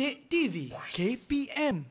Dek TV KPM.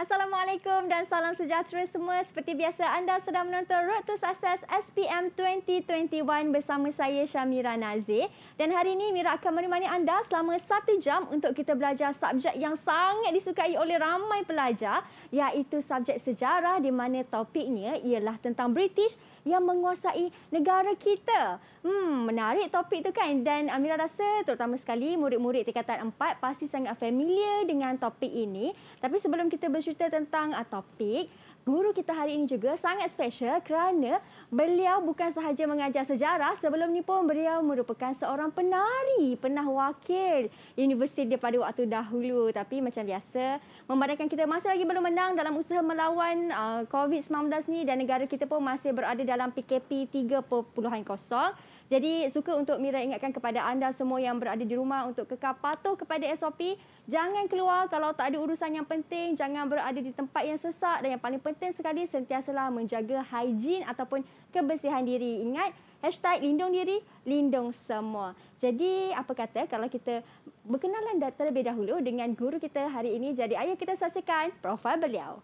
Assalamualaikum dan salam sejahtera semua. Seperti biasa anda sedang menonton Road to Success SPM 2021 bersama saya Shamira Nazir. Dan hari ini Mira akan menemani anda selama satu jam untuk kita belajar subjek yang sangat disukai oleh ramai pelajar iaitu subjek sejarah di mana topiknya ialah tentang British yang menguasai negara kita. Hmm, menarik topik tu kan dan Amira rasa terutama sekali murid-murid tingkatan 4 pasti sangat familiar dengan topik ini. Tapi sebelum kita bercerita tentang ah, topik, guru kita hari ini juga sangat special kerana beliau bukan sahaja mengajar sejarah sebelum ni pun beliau merupakan seorang penari pernah wakil universiti daripada waktu dahulu tapi macam biasa membandingkan kita masih lagi belum menang dalam usaha melawan uh, COVID-19 ni dan negara kita pun masih berada dalam PKP 3.0 jadi suka untuk Mira ingatkan kepada anda semua yang berada di rumah untuk kekal patuh kepada SOP. Jangan keluar kalau tak ada urusan yang penting. Jangan berada di tempat yang sesak. Dan yang paling penting sekali, sentiasalah menjaga hygiene ataupun kebersihan diri. Ingat, hashtag lindung diri, lindung semua. Jadi, apa kata kalau kita berkenalan terlebih dahulu dengan guru kita hari ini. Jadi, ayo kita saksikan profil beliau.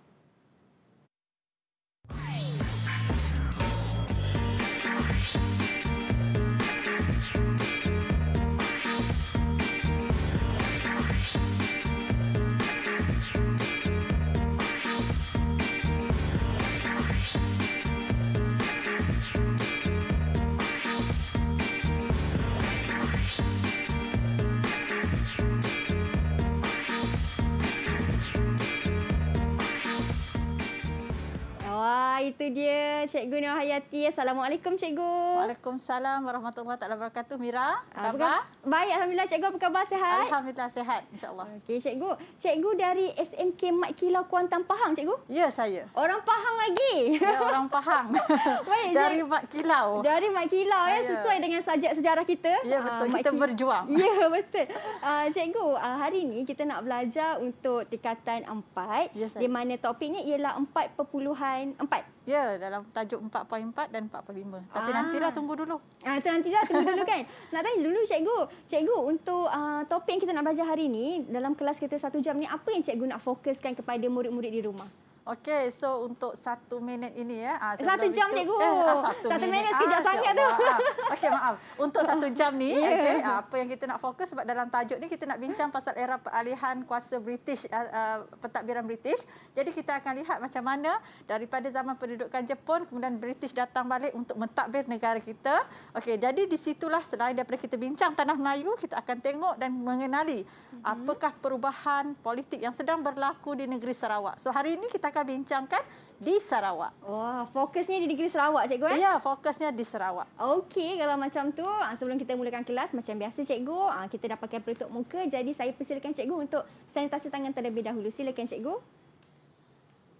itu dia Cikgu Nur Hayati. Assalamualaikum Cikgu. Waalaikumsalam warahmatullahi taala wabarakatuh Mira. Apa khabar? Baik alhamdulillah Cikgu apa khabar Sehat. Alhamdulillah sehat, insyaallah. Okey Cikgu. Cikgu dari SMK Mat Kilau Kuantan Pahang Cikgu? Ya saya. Orang Pahang lagi. Ya orang Pahang. Baik, dari Mat Kilau. Dari Mat Kilau ya, ya, sesuai dengan sajak sejarah kita. Ya betul. Uh, kita Kilau. berjuang. Ya betul. Uh, cikgu uh, hari ini kita nak belajar untuk tingkatan 4 ya, di mana topiknya ialah 4 perpuluhan 4 Ya, dalam tajuk 4.4 dan 4.5. Tapi ah. nantilah tunggu dulu. Ah, tu nantilah tunggu dulu kan. nak tanya dulu cikgu. Cikgu, untuk uh, topik yang kita nak belajar hari ini, dalam kelas kita satu jam ni, apa yang cikgu nak fokuskan kepada murid-murid di rumah? Okey, so untuk satu minit ini ya. Ah, satu jam itu, cikgu. Eh, ah, satu, satu minit, minit sekejap ah, sangat tu. Oh, ah. Okey, maaf. Untuk satu jam ni, yeah. okay, ah, apa yang kita nak fokus sebab dalam tajuk ni kita nak bincang pasal era peralihan kuasa British, ah, ah, pentadbiran British. Jadi kita akan lihat macam mana daripada zaman pendudukan Jepun kemudian British datang balik untuk mentadbir negara kita. Okey, jadi di situlah selain daripada kita bincang tanah Melayu, kita akan tengok dan mengenali mm -hmm. apakah perubahan politik yang sedang berlaku di negeri Sarawak. So hari ini kita akan bincangkan di Sarawak. Wah, fokusnya di negeri Sarawak, cikgu eh? Ya, fokusnya di Sarawak. Okey, kalau macam tu, ah, sebelum kita mulakan kelas macam biasa cikgu, ah, kita dah pakai pelutup muka jadi saya persilakan cikgu untuk sanitasi tangan terlebih dahulu. Silakan cikgu.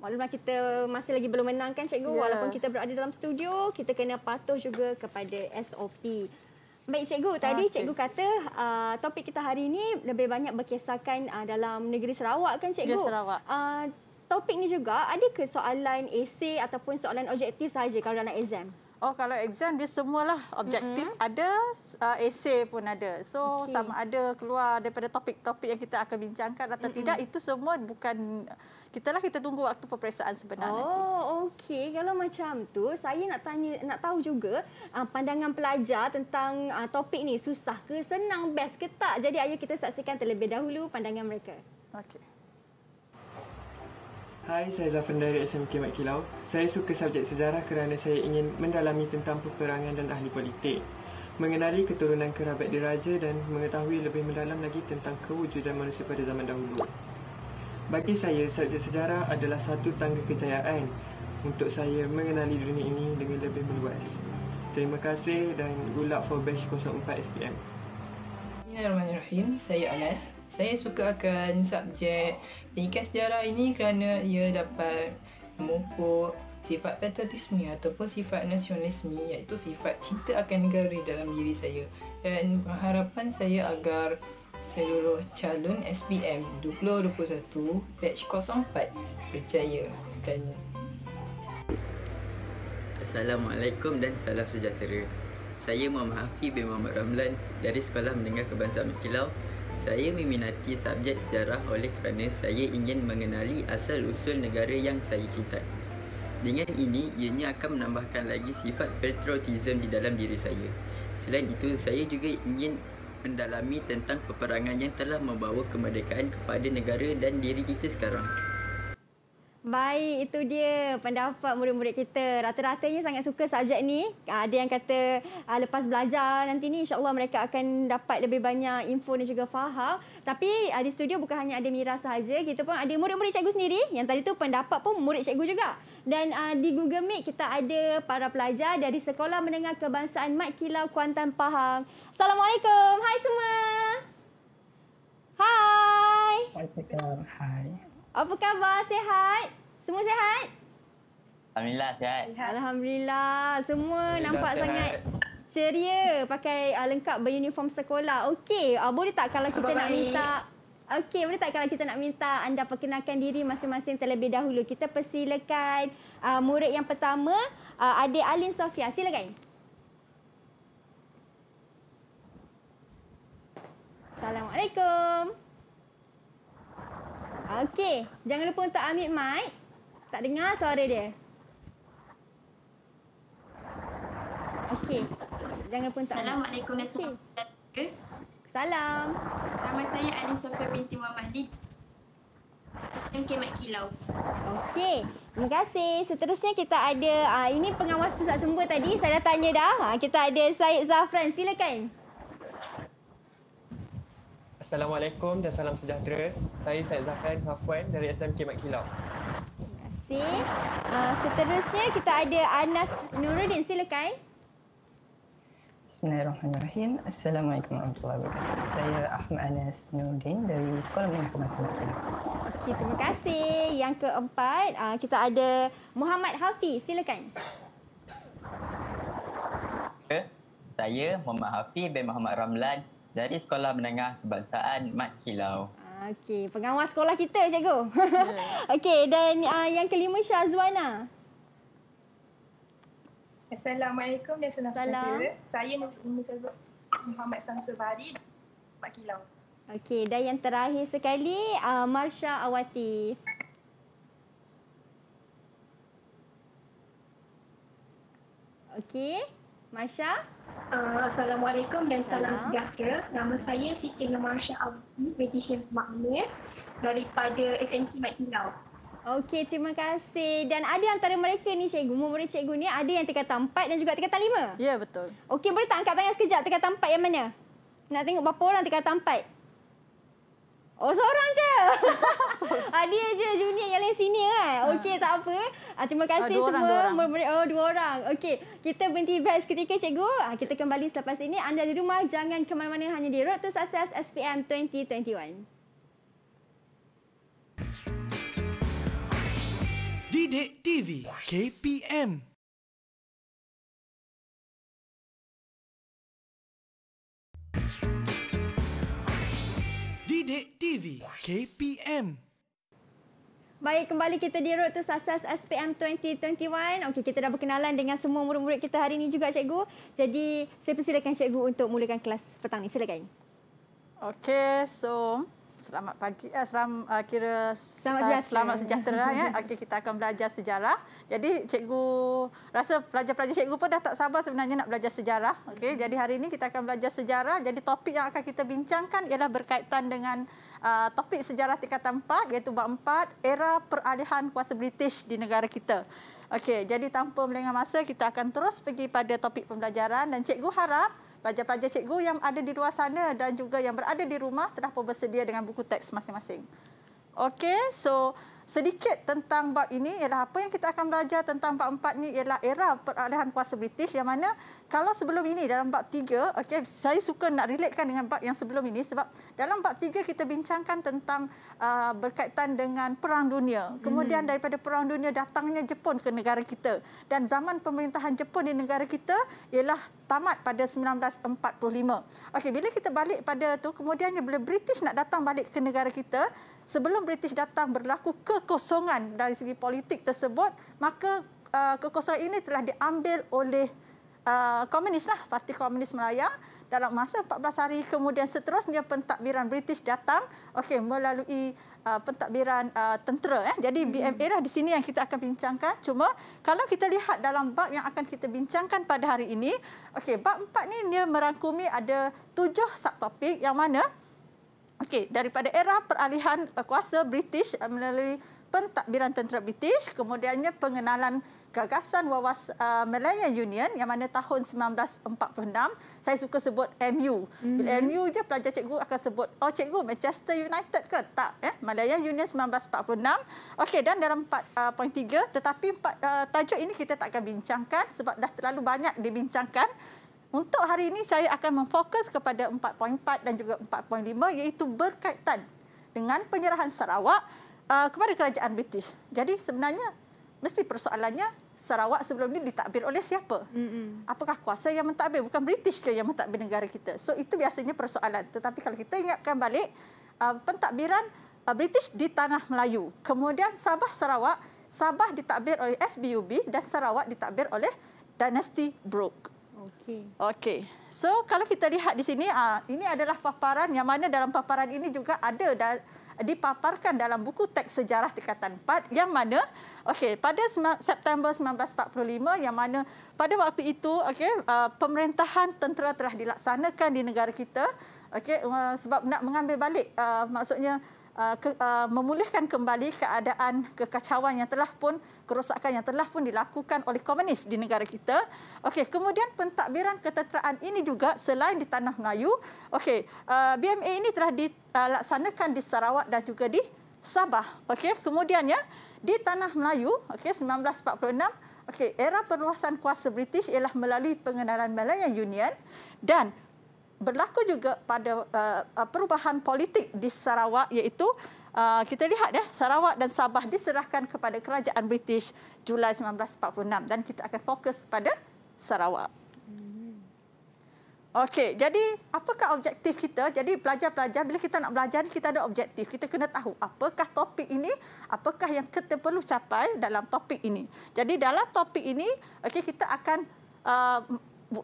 Maklumlah kita masih lagi belum menang kan cikgu, ya. walaupun kita berada dalam studio, kita kena patuh juga kepada SOP. Baik cikgu, tadi okay. cikgu kata uh, topik kita hari ini lebih banyak berkisarkan uh, dalam negeri Sarawak kan cikgu? Ya, Sarawak. Uh, topik ni juga, ada ke soalan esay ataupun soalan objektif saja kalau dalam exam? Oh kalau exam dia semualah objektif mm-hmm. ada uh, essay pun ada. So okay. sama ada keluar daripada topik-topik yang kita akan bincangkan atau mm-hmm. tidak itu semua bukan kita lah kita tunggu waktu peperiksaan sebenarnya. Oh okey kalau macam tu saya nak tanya nak tahu juga uh, pandangan pelajar tentang uh, topik ni susah ke senang best ke tak. Jadi ayo kita saksikan terlebih dahulu pandangan mereka. Okey. Hai, saya Zafran dari SMK Mat Kilau. Saya suka subjek sejarah kerana saya ingin mendalami tentang peperangan dan ahli politik. Mengenali keturunan kerabat diraja dan mengetahui lebih mendalam lagi tentang kewujudan manusia pada zaman dahulu. Bagi saya, subjek sejarah adalah satu tangga kejayaan untuk saya mengenali dunia ini dengan lebih meluas. Terima kasih dan good luck for Bash 04 SPM. Bismillahirrahmanirrahim. Saya Anas saya suka akan subjek pendidikan sejarah ini kerana ia dapat memupuk sifat patriotisme ataupun sifat nasionalisme iaitu sifat cinta akan negara dalam diri saya dan harapan saya agar seluruh calon SPM 2021 batch 04 berjaya dan Assalamualaikum dan salam sejahtera. Saya Muhammad Hafiz bin Muhammad Ramlan dari Sekolah Menengah Kebangsaan Kilau saya meminati subjek sejarah oleh kerana saya ingin mengenali asal-usul negara yang saya cinta. Dengan ini, ianya akan menambahkan lagi sifat patriotism di dalam diri saya. Selain itu, saya juga ingin mendalami tentang peperangan yang telah membawa kemerdekaan kepada negara dan diri kita sekarang. Baik, itu dia pendapat murid-murid kita. Rata-ratanya sangat suka subjek ni. Ah, ada yang kata ah, lepas belajar nanti ni insya-Allah mereka akan dapat lebih banyak info dan juga faham. Tapi ah, di studio bukan hanya ada Mira sahaja, kita pun ada murid-murid cikgu sendiri. Yang tadi tu pendapat pun murid cikgu juga. Dan di Google Meet kita ada para pelajar dari Sekolah Menengah Kebangsaan Mat Kilau Kuantan Pahang. Assalamualaikum. Hai semua. Hai. Hai. Apa khabar? Sehat? Semua sehat? Alhamdulillah sehat. Alhamdulillah. Semua Alhamdulillah, nampak sehat. sangat ceria pakai uh, lengkap beruniform sekolah. Okey, uh, boleh tak kalau kita bye nak minta Okey, boleh tak kalau kita nak minta anda perkenalkan diri masing-masing terlebih dahulu. Kita persilakan uh, murid yang pertama, uh, adik Alin Sofia. Silakan. Assalamualaikum. Okey, jangan lupa untuk ambil mic. Tak dengar suara dia. Okey. Jangan lupa untuk Assalamualaikum dan Okay, Salam. Nama saya Alin Sofia binti Muhammad Din. Kemat Kilau. Okey. Terima kasih. Seterusnya kita ada, ah, ini pengawas pusat sumber tadi. Saya dah tanya dah. Ah, kita ada Syed Zafran. Silakan. Silakan. Assalamualaikum dan salam sejahtera. Saya Syed Zafran Hafwan dari SMK Mat Kilau. Terima kasih. Uh, seterusnya kita ada Anas Nuruddin. Silakan. Bismillahirrahmanirrahim. Assalamualaikum warahmatullahi wabarakatuh. Saya Ahmad Anas Nuruddin dari Sekolah Menengah Pemasa Mat Kilau. Okay, terima kasih. Yang keempat, uh, kita ada Muhammad Hafi. Silakan. Saya Muhammad Hafiz bin Muhammad Ramlan dari Sekolah Menengah Kebangsaan Mat Kilau. Okey, pengawas sekolah kita, cikgu. Yeah. Okey, dan uh, yang kelima Syazwana. Assalamualaikum dan senang sejahtera. Saya Muhammad Samsul Bahari, Mat Kilau. Okey, dan yang terakhir sekali, uh, Marsha Awati. Okey. Masya. Uh, Assalamualaikum dan salam sejahtera. Nama saya Siti Nur Masya Abdi, Medisyen Makmur daripada SNC Mat Tinggal. Okey, terima kasih. Dan ada antara mereka ni, cikgu. Murid cikgu ni ada yang tingkatan empat dan juga tingkatan lima. Ya, yeah, betul. Okey, boleh tak angkat tangan sekejap tingkatan empat yang mana? Nak tengok berapa orang tingkatan empat? Oh, seorang je. ada je junior yang lain apa eh. terima kasih uh, ah, semua. Orang, dua orang. Oh, dua orang. Okey. Kita berhenti berat seketika, cikgu. Uh, kita kembali selepas ini. Anda di rumah, jangan ke mana-mana. Hanya di Road to Success SPM 2021. Dede TV KPM Dede TV KPM Baik, kembali kita di Road to Success SPM 2021. Okey, kita dah berkenalan dengan semua murid-murid kita hari ini juga, Cikgu. Jadi, saya persilakan Cikgu untuk mulakan kelas petang ini. Silakan. Okey, so selamat pagi. Uh, selam, uh, kira selamat uh, sejahtera. Selamat sejahtera ya. Okey, kita akan belajar sejarah. Jadi, Cikgu rasa pelajar-pelajar Cikgu pun dah tak sabar sebenarnya nak belajar sejarah. Okey, jadi hari ini kita akan belajar sejarah. Jadi, topik yang akan kita bincangkan ialah berkaitan dengan Uh, topik sejarah tingkatan 4 iaitu bab 4 era peralihan kuasa British di negara kita. Okey, jadi tanpa melengah masa kita akan terus pergi pada topik pembelajaran dan cikgu harap pelajar-pelajar cikgu yang ada di luar sana dan juga yang berada di rumah telah pun bersedia dengan buku teks masing-masing. Okey, so sedikit tentang bab ini ialah apa yang kita akan belajar tentang bab 4 ni ialah era peralihan kuasa British yang mana kalau sebelum ini dalam bab tiga, okay, saya suka nak relatekan dengan bab yang sebelum ini sebab dalam bab tiga kita bincangkan tentang uh, berkaitan dengan Perang Dunia. Kemudian hmm. daripada Perang Dunia datangnya Jepun ke negara kita. Dan zaman pemerintahan Jepun di negara kita ialah tamat pada 1945. Okay, bila kita balik pada tu kemudiannya bila British nak datang balik ke negara kita, sebelum British datang berlaku kekosongan dari segi politik tersebut, maka uh, kekosongan ini telah diambil oleh Eh, komunis lah, Parti Komunis Melayu dalam masa 14 hari kemudian seterusnya pentadbiran British datang okey melalui uh, pentadbiran uh, tentera eh jadi hmm. BMA lah di sini yang kita akan bincangkan cuma kalau kita lihat dalam bab yang akan kita bincangkan pada hari ini okey bab 4 ni dia merangkumi ada tujuh subtopik yang mana okey daripada era peralihan kuasa British melalui pentadbiran tentera British kemudiannya pengenalan gagasan wawas uh, Union yang mana tahun 1946 saya suka sebut MU. Mm-hmm. MU je pelajar cikgu akan sebut oh cikgu Manchester United ke tak eh ya. Malayan Union 1946. Okey dan dalam 4.3 uh, tetapi 4 uh, tajuk ini kita tak akan bincangkan sebab dah terlalu banyak dibincangkan. Untuk hari ini saya akan memfokus kepada 4.4 dan juga 4.5 iaitu berkaitan dengan penyerahan Sarawak uh, kepada kerajaan British. Jadi sebenarnya mesti persoalannya Sarawak sebelum ini ditakbir oleh siapa? Mm-hmm. Apakah kuasa yang mentakbir Bukan British ke yang mentadbir negara kita? So itu biasanya persoalan. Tetapi kalau kita ingatkan balik uh, pentadbiran uh, British di tanah Melayu. Kemudian Sabah Sarawak, Sabah ditakbir oleh SBUB dan Sarawak ditakbir oleh Dynasty Brooke. Okey. Okey. So kalau kita lihat di sini uh, ini adalah paparan yang mana dalam paparan ini juga ada dan dipaparkan dalam buku teks sejarah tingkatan 4 yang mana okey pada September 1945 yang mana pada waktu itu okey uh, pemerintahan tentera telah dilaksanakan di negara kita okey uh, sebab nak mengambil balik uh, maksudnya Uh, ke, uh, memulihkan kembali keadaan kekacauan yang telah pun kerosakan yang telah pun dilakukan oleh komunis di negara kita. Okey, kemudian pentadbiran ketenteraan ini juga selain di tanah Melayu. Okey, uh, BMA ini telah dilaksanakan di Sarawak dan juga di Sabah. Okey, kemudiannya di tanah Melayu, okey 1946 Okey, era perluasan kuasa British ialah melalui pengenalan Malayan Union dan berlaku juga pada uh, uh, perubahan politik di Sarawak iaitu uh, kita lihat ya Sarawak dan Sabah diserahkan kepada kerajaan British Julai 1946 dan kita akan fokus pada Sarawak. Okey, jadi apakah objektif kita? Jadi pelajar-pelajar bila kita nak belajar kita ada objektif. Kita kena tahu apakah topik ini, apakah yang kita perlu capai dalam topik ini. Jadi dalam topik ini, okey kita akan uh,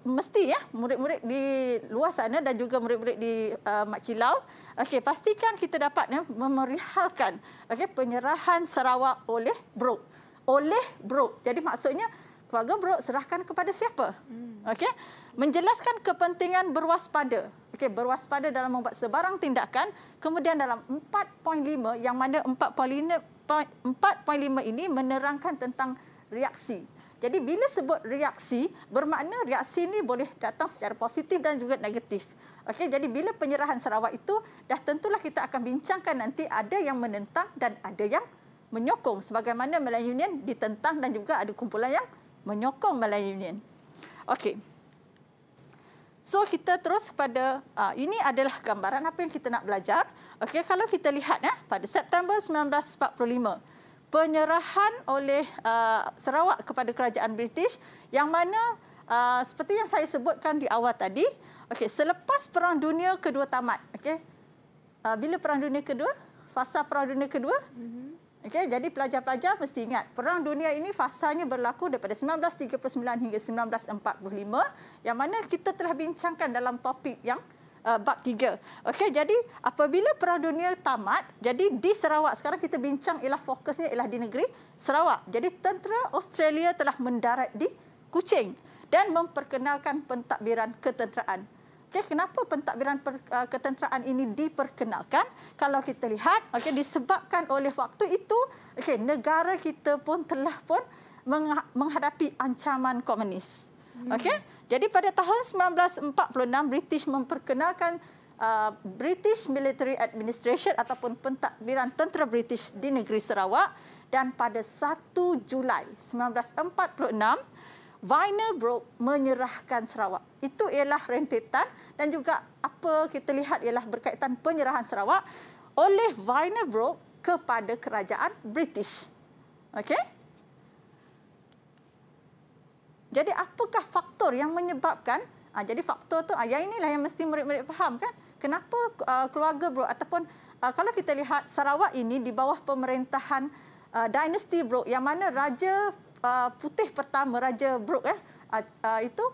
mesti ya murid-murid di luar sana dan juga murid-murid di uh, Mak Kilau. Okey, pastikan kita dapat ya, memerihalkan okey penyerahan Sarawak oleh bro. Oleh bro. Jadi maksudnya keluarga bro serahkan kepada siapa? Hmm. Okey. Menjelaskan kepentingan berwaspada. Okey, berwaspada dalam membuat sebarang tindakan. Kemudian dalam 4.5 yang mana 4.5 4.5 ini menerangkan tentang reaksi. Jadi bila sebut reaksi, bermakna reaksi ini boleh datang secara positif dan juga negatif. Okey, jadi bila penyerahan Sarawak itu, dah tentulah kita akan bincangkan nanti ada yang menentang dan ada yang menyokong. Sebagaimana Malay Union ditentang dan juga ada kumpulan yang menyokong Malay Union. Okey. So kita terus kepada uh, ah, ini adalah gambaran apa yang kita nak belajar. Okey kalau kita lihat ya pada September 1945 penyerahan oleh uh, Sarawak kepada kerajaan British yang mana uh, seperti yang saya sebutkan di awal tadi okey selepas perang dunia kedua tamat okey uh, bila perang dunia kedua fasa perang dunia kedua mm-hmm. okey jadi pelajar-pelajar mesti ingat perang dunia ini fasanya berlaku daripada 1939 hingga 1945 yang mana kita telah bincangkan dalam topik yang uh, bab 3. Okey, jadi apabila Perang Dunia tamat, jadi di Sarawak sekarang kita bincang ialah fokusnya ialah di negeri Sarawak. Jadi tentera Australia telah mendarat di Kuching dan memperkenalkan pentadbiran ketenteraan. Okey, kenapa pentadbiran per, uh, ketenteraan ini diperkenalkan? Kalau kita lihat, okey disebabkan oleh waktu itu, okey negara kita pun telah pun menghadapi ancaman komunis. Okey? Hmm. Jadi pada tahun 1946 British memperkenalkan uh, British Military Administration ataupun pentadbiran tentera British di negeri Sarawak dan pada 1 Julai 1946 Viner Broke menyerahkan Sarawak. Itu ialah rentetan dan juga apa kita lihat ialah berkaitan penyerahan Sarawak oleh Viner Broke kepada kerajaan British. Okey? Jadi apakah fakta faktor yang menyebabkan uh, jadi faktor tu uh, inilah yang mesti murid-murid faham kan kenapa uh, keluarga bro ataupun uh, kalau kita lihat Sarawak ini di bawah pemerintahan uh, dinasti bro yang mana raja uh, putih pertama raja bro eh uh, uh, itu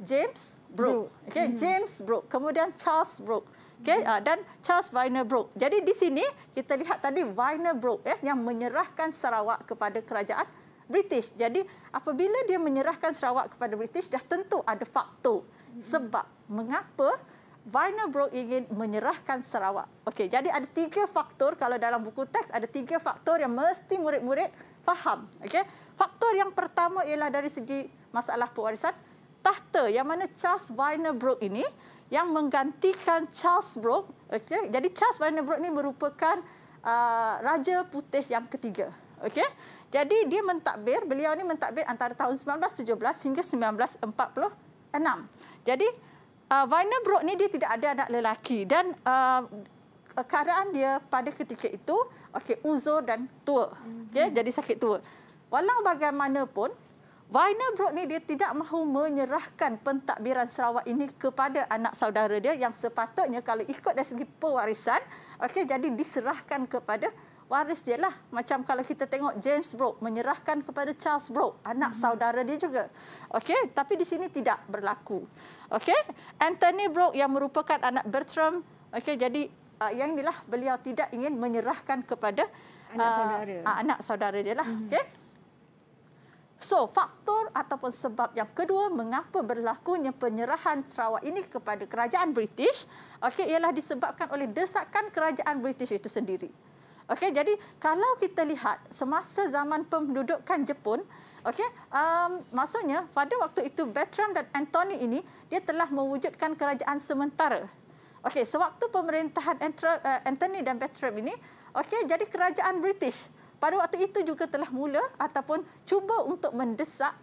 James Bro Brooke. Okay, mm-hmm. James Bro Kemudian Charles Bro Okay, uh, dan Charles Viner Bro Jadi di sini kita lihat tadi Viner Bro eh, yang menyerahkan Sarawak kepada kerajaan British. Jadi apabila dia menyerahkan Sarawak kepada British dah tentu ada faktor sebab mengapa Warner Bros ingin menyerahkan Sarawak. Okey, jadi ada tiga faktor kalau dalam buku teks ada tiga faktor yang mesti murid-murid faham. Okey. Faktor yang pertama ialah dari segi masalah pewarisan tahta yang mana Charles Warner Bros ini yang menggantikan Charles Bros. Okey. Jadi Charles Warner Bros ini merupakan uh, raja putih yang ketiga. Okey. Jadi dia mentadbir, beliau ini mentadbir antara tahun 1917 hingga 1946. Jadi uh, Viner Brook ni dia tidak ada anak lelaki dan uh, keadaan dia pada ketika itu okey uzur dan tua. mm-hmm. jadi sakit tua. Walau bagaimanapun Viner Brook ni dia tidak mahu menyerahkan pentadbiran Sarawak ini kepada anak saudara dia yang sepatutnya kalau ikut dari segi pewarisan okey jadi diserahkan kepada waris dia lah. Macam kalau kita tengok James Brooke menyerahkan kepada Charles Brooke, anak hmm. saudara dia juga. Okey, tapi di sini tidak berlaku. Okey, Anthony Brooke yang merupakan anak Bertram, okey jadi uh, yang inilah beliau tidak ingin menyerahkan kepada anak uh, saudara. Uh, anak saudara dia lah, hmm. okey. So, faktor ataupun sebab yang kedua mengapa berlakunya penyerahan Sarawak ini kepada kerajaan British, okey ialah disebabkan oleh desakan kerajaan British itu sendiri. Okey, jadi kalau kita lihat semasa zaman pemudukan Jepun, okey, um, maksudnya pada waktu itu Bertram dan Anthony ini dia telah mewujudkan kerajaan sementara. Okey, sewaktu pemerintahan eh, Anthony dan Bertram ini, okey, jadi kerajaan British pada waktu itu juga telah mula ataupun cuba untuk mendesak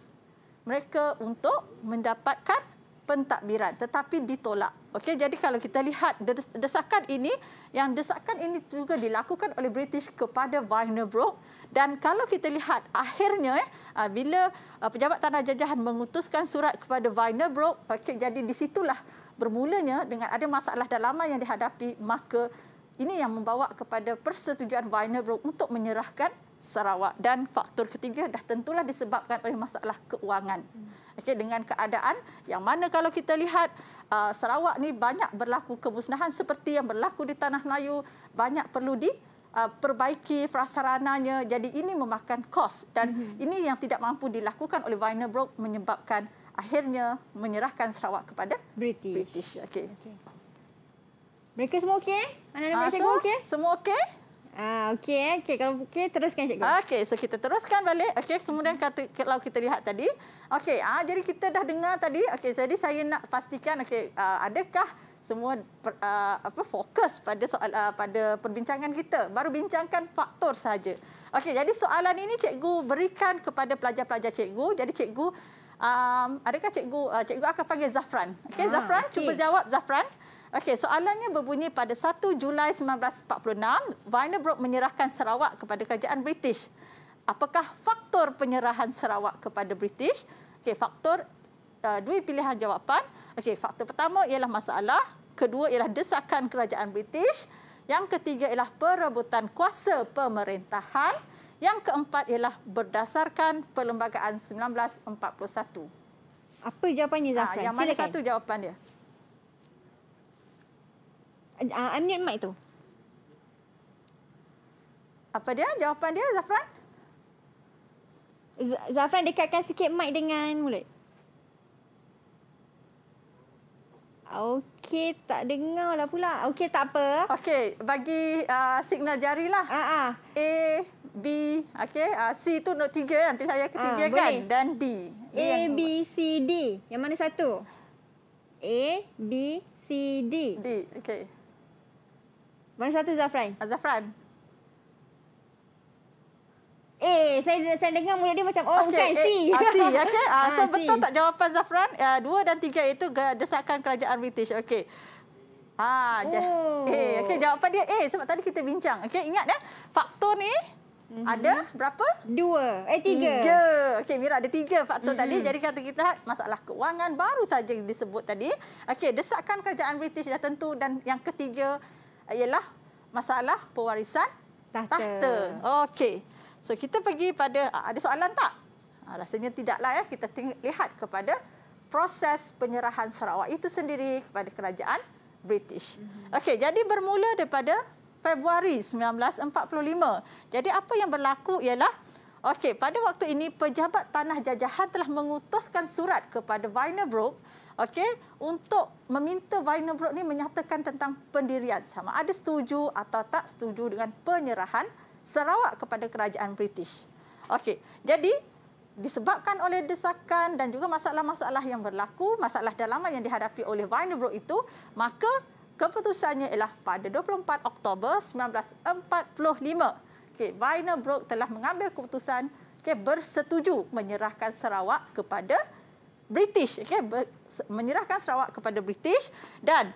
mereka untuk mendapatkan pentadbiran tetapi ditolak. Okey, jadi kalau kita lihat desakan ini, yang desakan ini juga dilakukan oleh British kepada Vinebrook dan kalau kita lihat akhirnya eh, ah, bila ah, pejabat tanah jajahan mengutuskan surat kepada Vinebrook, okey jadi di situlah bermulanya dengan ada masalah dalaman yang dihadapi maka ini yang membawa kepada persetujuan Vinebrook untuk menyerahkan Sarawak dan faktor ketiga dah tentulah disebabkan oleh masalah keuangan. Okey dengan keadaan yang mana kalau kita lihat uh, Sarawak ni banyak berlaku kemusnahan seperti yang berlaku di tanah Melayu banyak perlu di uh, perbaiki prasarananya jadi ini memakan kos dan mm-hmm. ini yang tidak mampu dilakukan oleh Vinebrook menyebabkan akhirnya menyerahkan Sarawak kepada British, British. okey okay. mereka semua okey anak-anak uh, ah, mereka semua okey semua okey Ah, okey eh. Okey kalau okey teruskan cikgu. Okey, so kita teruskan balik. Okey, kemudian kata kalau kita lihat tadi. Okey, ah jadi kita dah dengar tadi. Okey, jadi saya nak pastikan okey, ah, adakah semua ah, apa fokus pada soal ah, pada perbincangan kita. Baru bincangkan faktor saja. Okey, jadi soalan ini cikgu berikan kepada pelajar-pelajar cikgu. Jadi cikgu um, adakah cikgu uh, cikgu akan panggil Zafran. Okey, ah, Zafran okay. cuba jawab Zafran. Okey, soalannya berbunyi pada 1 Julai 1946, Vanderbilt menyerahkan Sarawak kepada kerajaan British. Apakah faktor penyerahan Sarawak kepada British? Okey, faktor uh, dua pilihan jawapan. Okey, faktor pertama ialah masalah, kedua ialah desakan kerajaan British, yang ketiga ialah perebutan kuasa pemerintahan, yang keempat ialah berdasarkan perlembagaan 1941. Apa jawapannya Zafran? Ha, yang mana Silakan. satu jawapan dia? uh, unmute mic tu. Apa dia? Jawapan dia Zafran? Zafran dekatkan sikit mic dengan mulut. Okey, tak dengar lah pula. Okey, tak apa. Okey, bagi uh, signal jari lah. Uh ah, -huh. Ah. A, B, okay Uh, ah, C tu note tiga kan, pilihan yang ketiga uh, kan. Dan D. A, B, C, D. Yang mana satu? A, B, C, D. D, okey. Mana satu Zafran? Ah, Zafran. Eh, saya saya dengar mulut dia macam, oh okay. bukan, si. Eh, ah, si, okey. Ah, so, ah, betul C. tak jawapan Zafran? Ya dua dan tiga itu desakan kerajaan British. Okey. Haa, ah, oh. eh, okay, jawapan dia eh sebab tadi kita bincang. Okey, ingat ya, faktor ni mm -hmm. ada berapa? Dua, eh tiga. Tiga. Okey, Mira ada tiga faktor mm -hmm. tadi. Jadi kata kita lihat masalah kewangan baru saja disebut tadi. Okey, desakan kerajaan British dah tentu dan yang ketiga ialah masalah pewarisan tahta. tahta. Okey. So kita pergi pada ah, ada soalan tak? Ah, rasanya tidaklah ya. Kita tengok, lihat kepada proses penyerahan Sarawak itu sendiri kepada kerajaan British. Mhm. Okey, jadi bermula daripada Februari 1945. Jadi apa yang berlaku ialah okey, pada waktu ini pejabat tanah jajahan telah mengutuskan surat kepada Vinebrook okey untuk meminta Wiener Brook ni menyatakan tentang pendirian sama ada setuju atau tak setuju dengan penyerahan Sarawak kepada kerajaan British. Okey, jadi disebabkan oleh desakan dan juga masalah-masalah yang berlaku, masalah dalaman yang dihadapi oleh Wiener Brook itu, maka keputusannya ialah pada 24 Oktober 1945. Okey, Wiener Brook telah mengambil keputusan okay, bersetuju menyerahkan Sarawak kepada British okay, menyerahkan Sarawak kepada British dan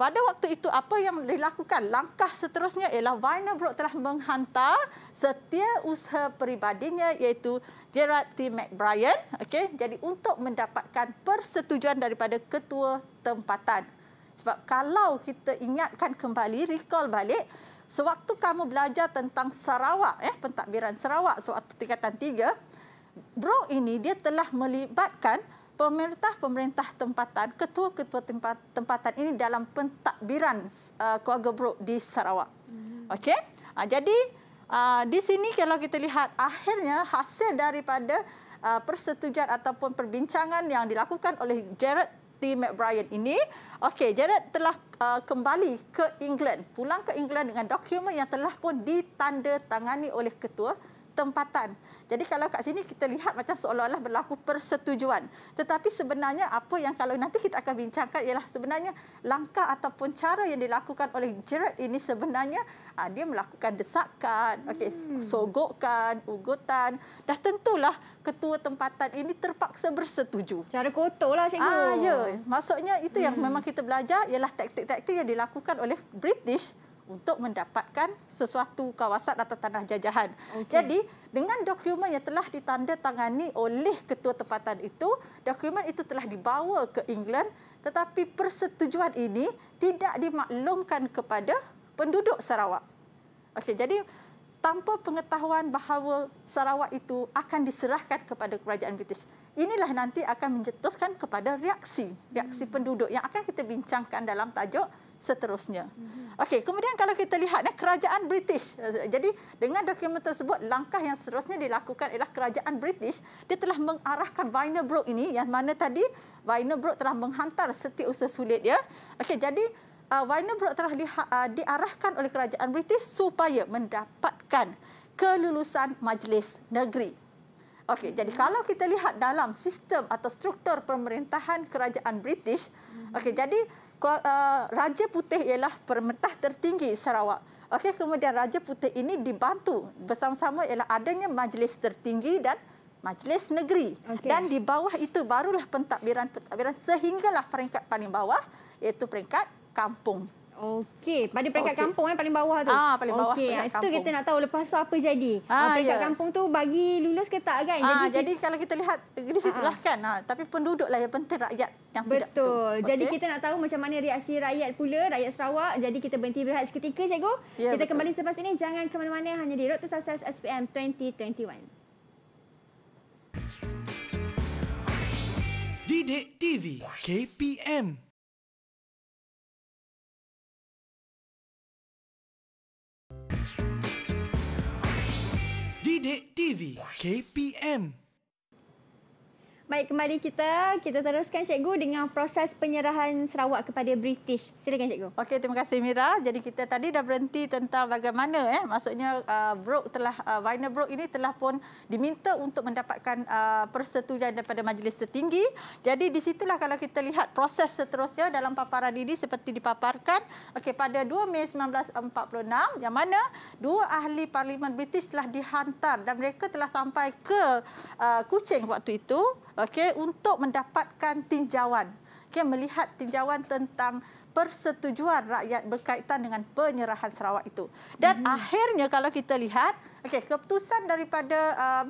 pada waktu itu apa yang dilakukan langkah seterusnya ialah Viner Vinebrook telah menghantar setia usaha peribadinya iaitu Gerard T. McBrien okay, jadi untuk mendapatkan persetujuan daripada ketua tempatan. Sebab kalau kita ingatkan kembali, recall balik, sewaktu kamu belajar tentang Sarawak, eh, pentadbiran Sarawak sewaktu tingkatan tiga, Bro ini dia telah melibatkan pemerintah pemerintah tempatan ketua ketua tempat, tempatan ini dalam pentadbiran uh, keluarga Brook di Sarawak. Hmm. Okey. Uh, jadi uh, di sini kalau kita lihat akhirnya hasil daripada uh, persetujuan ataupun perbincangan yang dilakukan oleh Jared T. McBrien ini, okey Jared telah uh, kembali ke England, pulang ke England dengan dokumen yang telah pun ditandatangani oleh ketua tempatan. Jadi kalau kat sini kita lihat macam seolah-olah berlaku persetujuan. Tetapi sebenarnya apa yang kalau nanti kita akan bincangkan ialah sebenarnya langkah ataupun cara yang dilakukan oleh Gerard ini sebenarnya ha, dia melakukan desakan, hmm. okay, sogokan, ugutan. Dah tentulah ketua tempatan ini terpaksa bersetuju. Cara kotor lah cikgu. Ah, ya. Maksudnya itu hmm. yang memang kita belajar ialah taktik-taktik yang dilakukan oleh British untuk mendapatkan sesuatu kawasan atau tanah jajahan. Okay. Jadi dengan dokumen yang telah ditandatangani oleh ketua tempatan itu, dokumen itu telah dibawa ke England tetapi persetujuan ini tidak dimaklumkan kepada penduduk Sarawak. Okay, jadi tanpa pengetahuan bahawa Sarawak itu akan diserahkan kepada kerajaan British. Inilah nanti akan menjetuskan kepada reaksi, reaksi hmm. penduduk yang akan kita bincangkan dalam tajuk seterusnya. Okey, kemudian kalau kita lihat ya, kerajaan British. Jadi dengan dokumen tersebut langkah yang seterusnya dilakukan ialah kerajaan British dia telah mengarahkan Vinebrook ini yang mana tadi Vinebrook telah menghantar setiap usaha sulit ya. Okey, jadi uh, Vinebrook telah uh, diarahkan oleh kerajaan British supaya mendapatkan kelulusan majlis negeri. Okey, jadi kalau kita lihat dalam sistem atau struktur pemerintahan kerajaan British, okey jadi Eh, Raja Putih ialah pemerintah tertinggi Sarawak. Okey, kemudian Raja Putih ini dibantu bersama-sama ialah adanya majlis tertinggi dan majlis negeri. Okay. Dan di bawah itu barulah pentadbiran-pentadbiran sehinggalah peringkat paling bawah iaitu peringkat kampung. Okey, pada peringkat okay. kampung kan paling bawah tu. Ah, paling bawah. Okey, ah, itu kita nak tahu lepas tu apa jadi. Ah, ah peringkat yeah. kampung tu bagi lulus ke tak kan? Ah, jadi, jadi kalau kita lihat di situ ah, lah kan. Ah, tapi penduduklah yang penting rakyat yang Betul. tidak tu. Betul. Jadi kita nak tahu macam mana reaksi rakyat pula, rakyat Sarawak. Jadi kita berhenti berehat seketika cikgu. Yeah, kita betul. kembali selepas ini jangan ke mana-mana hanya di Road to Success SPM 2021. Didik TV KPM Didik TV KPM Baik, kembali kita. Kita teruskan Cikgu dengan proses penyerahan Sarawak kepada British. Silakan Cikgu. Okey, terima kasih Mira. Jadi kita tadi dah berhenti tentang bagaimana eh maksudnya uh, Brook telah uh, Viner Brook ini telah pun diminta untuk mendapatkan uh, persetujuan daripada majlis tertinggi. Jadi di situlah kalau kita lihat proses seterusnya dalam paparan ini seperti dipaparkan. Okey, pada 2 Mei 1946 yang mana dua ahli parlimen British telah dihantar dan mereka telah sampai ke uh, Kuching waktu itu. Okay, untuk mendapatkan tinjauan okay, melihat tinjauan tentang persetujuan rakyat berkaitan dengan penyerahan Sarawak itu dan mm -hmm. akhirnya kalau kita lihat okay, keputusan daripada um,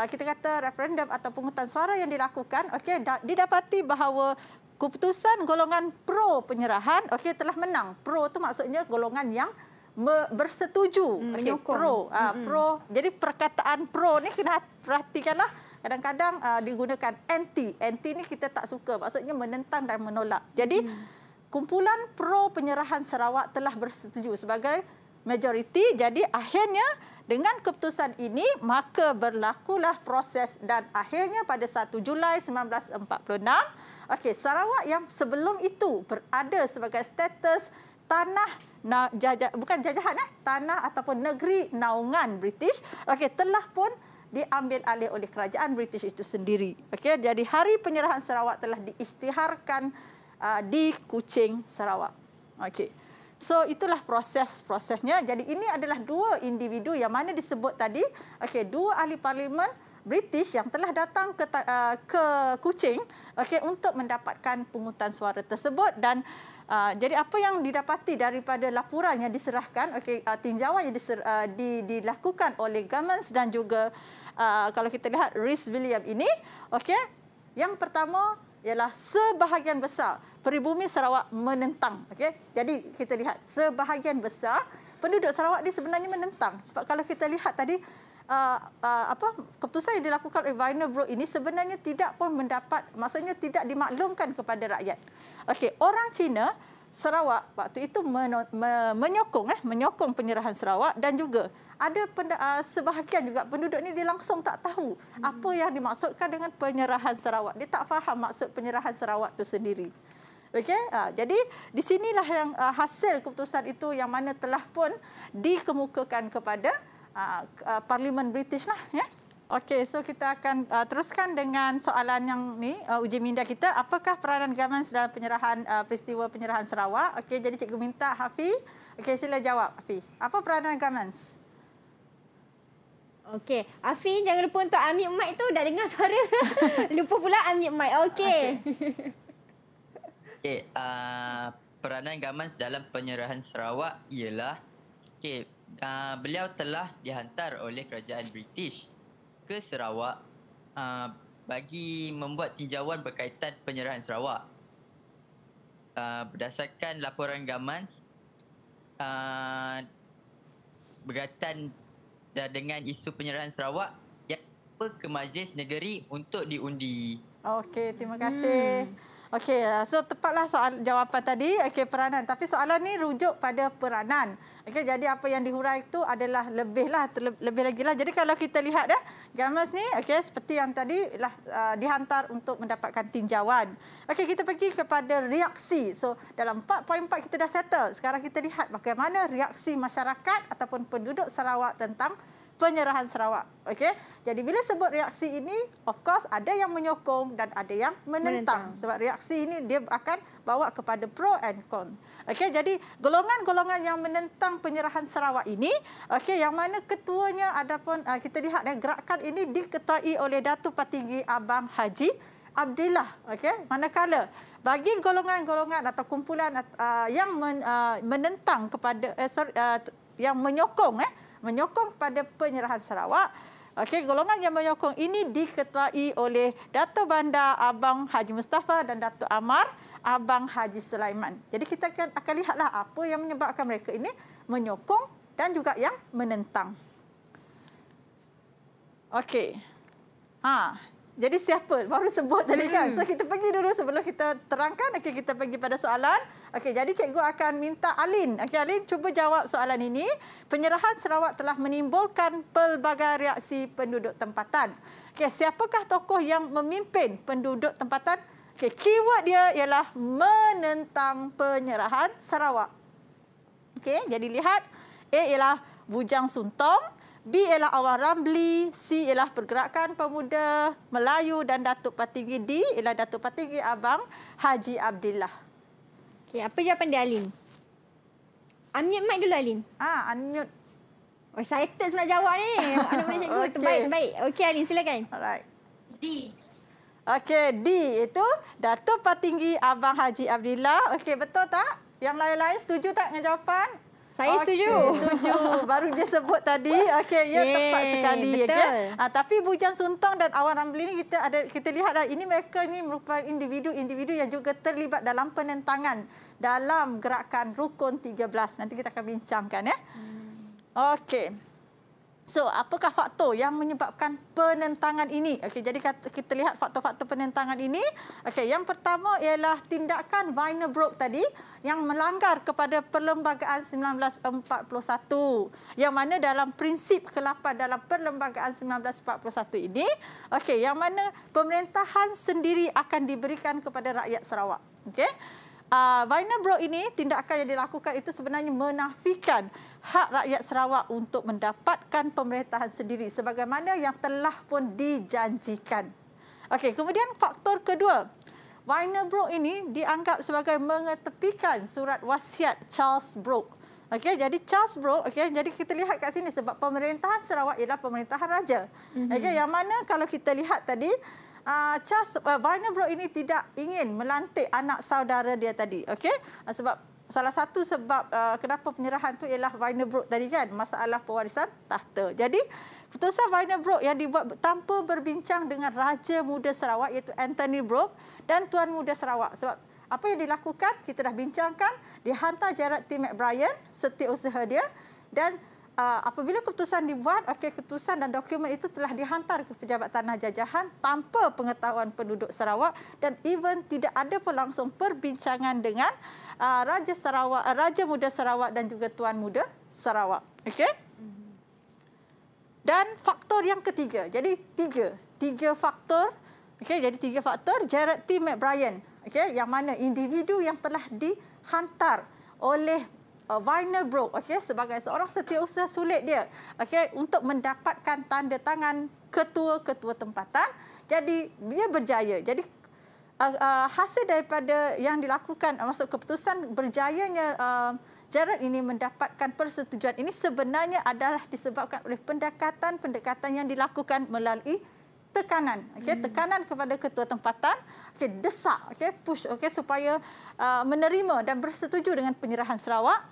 uh, kita kata referendum atau pungutan suara yang dilakukan okay, didapati bahawa keputusan golongan pro penyerahan okay, telah menang pro itu maksudnya golongan yang bersetuju mm, okay, pro mm -hmm. uh, pro jadi perkataan pro ni kena perhatikanlah kadang-kadang uh, digunakan anti. Anti ni kita tak suka. Maksudnya menentang dan menolak. Jadi hmm. kumpulan pro penyerahan Sarawak telah bersetuju sebagai majoriti. Jadi akhirnya dengan keputusan ini maka berlakulah proses dan akhirnya pada 1 Julai 1946 Okey, Sarawak yang sebelum itu berada sebagai status tanah na, jajah, bukan jajahan eh, tanah ataupun negeri naungan British. Okey, telah pun diambil alih oleh kerajaan British itu sendiri. Okey, jadi hari penyerahan Sarawak telah diisytiharkan uh, di Kuching Sarawak. Okey. So itulah proses-prosesnya. Jadi ini adalah dua individu yang mana disebut tadi, okey, dua ahli parlimen British yang telah datang ke uh, ke Kuching okey untuk mendapatkan pungutan suara tersebut dan Uh, jadi apa yang didapati daripada laporan yang diserahkan okey uh, tinjauan yang diser, uh, di, dilakukan oleh Gamans dan juga Eh, kalau kita lihat Rhys William ini, okey, yang pertama ialah sebahagian besar peribumi Sarawak menentang. Okey, jadi kita lihat sebahagian besar penduduk Sarawak ni sebenarnya menentang. Sebab kalau kita lihat tadi uh, uh, apa keputusan yang dilakukan oleh Viner Bro ini sebenarnya tidak pun mendapat maksudnya tidak dimaklumkan kepada rakyat. Okey, orang Cina Sarawak waktu itu men- me- menyokong eh menyokong penyerahan Sarawak dan juga ada pen, uh, ah, sebahagian juga penduduk ni dia langsung tak tahu hmm. apa yang dimaksudkan dengan penyerahan Sarawak. Dia tak faham maksud penyerahan Sarawak itu sendiri. Okey, uh, jadi di sinilah yang uh, hasil keputusan itu yang mana telah pun dikemukakan kepada uh, uh, Parlimen British lah ya. Yeah? Okey, so kita akan uh, teruskan dengan soalan yang ni uh, uji minda kita. Apakah peranan Gaman dalam penyerahan uh, peristiwa penyerahan Sarawak? Okey, jadi cikgu minta Hafiz. Okey, sila jawab Hafiz. Apa peranan Gaman? Okey. Afin jangan lupa untuk ambil mic tu dah dengar suara. lupa pula ambil mic. Okey. Okey, okay, uh, peranan Gaman dalam penyerahan Sarawak ialah okey, uh, beliau telah dihantar oleh kerajaan British ke Sarawak uh, bagi membuat tinjauan berkaitan penyerahan Sarawak. Uh, berdasarkan laporan Gamans uh, Beratan uh, dengan isu penyerahan Sarawak yang ke Majlis Negeri untuk diundi. Okey, terima kasih. Hmm. Okey, eh, so tepatlah soal jawapan tadi, okey peranan. Tapi soalan ni rujuk pada peranan. Okey, jadi apa yang dihurai itu adalah lebihlah lebih lagi lah. Jadi kalau kita lihat dah, eh, gamas ni okey seperti yang tadi lah uh, dihantar untuk mendapatkan tinjauan. Okey, kita pergi kepada reaksi. So dalam 4.4 kita dah settle. Sekarang kita lihat bagaimana reaksi masyarakat ataupun penduduk Sarawak tentang penyerahan Sarawak. okay. Jadi bila sebut reaksi ini, of course ada yang menyokong dan ada yang menentang. menentang. Sebab reaksi ini dia akan bawa kepada pro and con. okay. jadi golongan-golongan yang menentang penyerahan Sarawak ini, okay, yang mana ketuanya ada pun ah, kita lihat dan eh, gerakan ini diketuai oleh Datu Patinggi Abang Haji Abdillah. Okey, manakala bagi golongan-golongan atau kumpulan ah, yang ah, menentang kepada uh, sorry, yang menyokong eh, menyokong pada penyerahan Sarawak. Okey, golongan yang menyokong ini diketuai oleh Dato' Bandar Abang Haji Mustafa dan Dato' Amar Abang Haji Sulaiman. Jadi kita akan, akan lihatlah apa yang menyebabkan mereka ini menyokong dan juga yang menentang. Okey. Ha, jadi siapa? Baru sebut tadi kan. So kita pergi dulu sebelum kita terangkan. Okey kita pergi pada soalan. Okey jadi cikgu akan minta Alin. Okey Alin cuba jawab soalan ini. Penyerahan Sarawak telah menimbulkan pelbagai reaksi penduduk tempatan. Okey siapakah tokoh yang memimpin penduduk tempatan? Okey keyword dia ialah menentang penyerahan Sarawak. Okey jadi lihat A ialah Bujang Suntong. B ialah Awang Ramli, C ialah Pergerakan Pemuda Melayu dan Datuk Patinggi D ialah Datuk Patinggi Abang Haji Abdullah. Okey, apa jawapan dia Alin? Unmute mic dulu Alin. Ah, ha, unmute. Oh, saya sebab nak jawab ni. Anak boleh cikgu. Okay. Terbaik, terbaik. Okey Alin, silakan. Alright. D. Okey, D itu Datuk Patinggi Abang Haji Abdullah. Okey, betul tak? Yang lain-lain setuju tak dengan jawapan? Saya okay. setuju. Setuju. Baru dia sebut tadi. Okey, ya yeah, tepat sekali ya okay. ha, ah, tapi Bujang Suntong dan Awan Rambli ini kita ada kita lihatlah ini mereka ini merupakan individu-individu yang juga terlibat dalam penentangan dalam gerakan rukun 13. Nanti kita akan bincangkan ya. Hmm. Okey. So, apakah faktor yang menyebabkan penentangan ini? Okey, jadi kita lihat faktor-faktor penentangan ini. Okey, yang pertama ialah tindakan Vinerbrook tadi yang melanggar kepada Perlembagaan 1941. Yang mana dalam prinsip ke-8 dalam Perlembagaan 1941 ini, okey, yang mana pemerintahan sendiri akan diberikan kepada rakyat Sarawak. Okey. Uh, ah, Vinerbrook ini tindakan yang dilakukan itu sebenarnya menafikan hak rakyat Sarawak untuk mendapatkan pemerintahan sendiri sebagaimana yang telah pun dijanjikan. Okey, kemudian faktor kedua. Warner Brook ini dianggap sebagai mengetepikan surat wasiat Charles Brook. Okey, jadi Charles Brook, okey, jadi kita lihat kat sini sebab pemerintahan Sarawak ialah pemerintahan raja. Mhm. Okey, yang mana kalau kita lihat tadi Uh, Charles uh, eh, Vinerbro ini tidak ingin melantik anak saudara dia tadi okey uh, sebab salah satu sebab uh, kenapa penyerahan tu ialah Vinebrook tadi kan masalah pewarisan tahta. Jadi keputusan Vinebrook yang dibuat tanpa berbincang dengan raja muda Sarawak iaitu Anthony Brook dan tuan muda Sarawak sebab apa yang dilakukan kita dah bincangkan dihantar jarak Tim McBrien setiausaha dia dan uh, apabila keputusan dibuat okey keputusan dan dokumen itu telah dihantar ke pejabat tanah jajahan tanpa pengetahuan penduduk Sarawak dan even tidak ada pun langsung perbincangan dengan uh, Raja Sarawak, uh, Raja Muda Sarawak dan juga Tuan Muda Sarawak. Okey? Dan faktor yang ketiga. Jadi tiga, tiga faktor. Okey, jadi tiga faktor Jared T. McBrien. Okey, yang mana individu yang telah dihantar oleh Viner ah, Bro okay. sebagai seorang setiausaha sulit dia okay. untuk mendapatkan tanda tangan ketua-ketua tempatan jadi dia berjaya jadi uh, hasil daripada yang dilakukan uh, masuk keputusan berjayanya uh, Jared ini mendapatkan persetujuan ini sebenarnya adalah disebabkan oleh pendekatan-pendekatan yang dilakukan melalui tekanan okey hmm. tekanan kepada ketua tempatan okey desak okey push okey supaya uh, menerima dan bersetuju dengan penyerahan Sarawak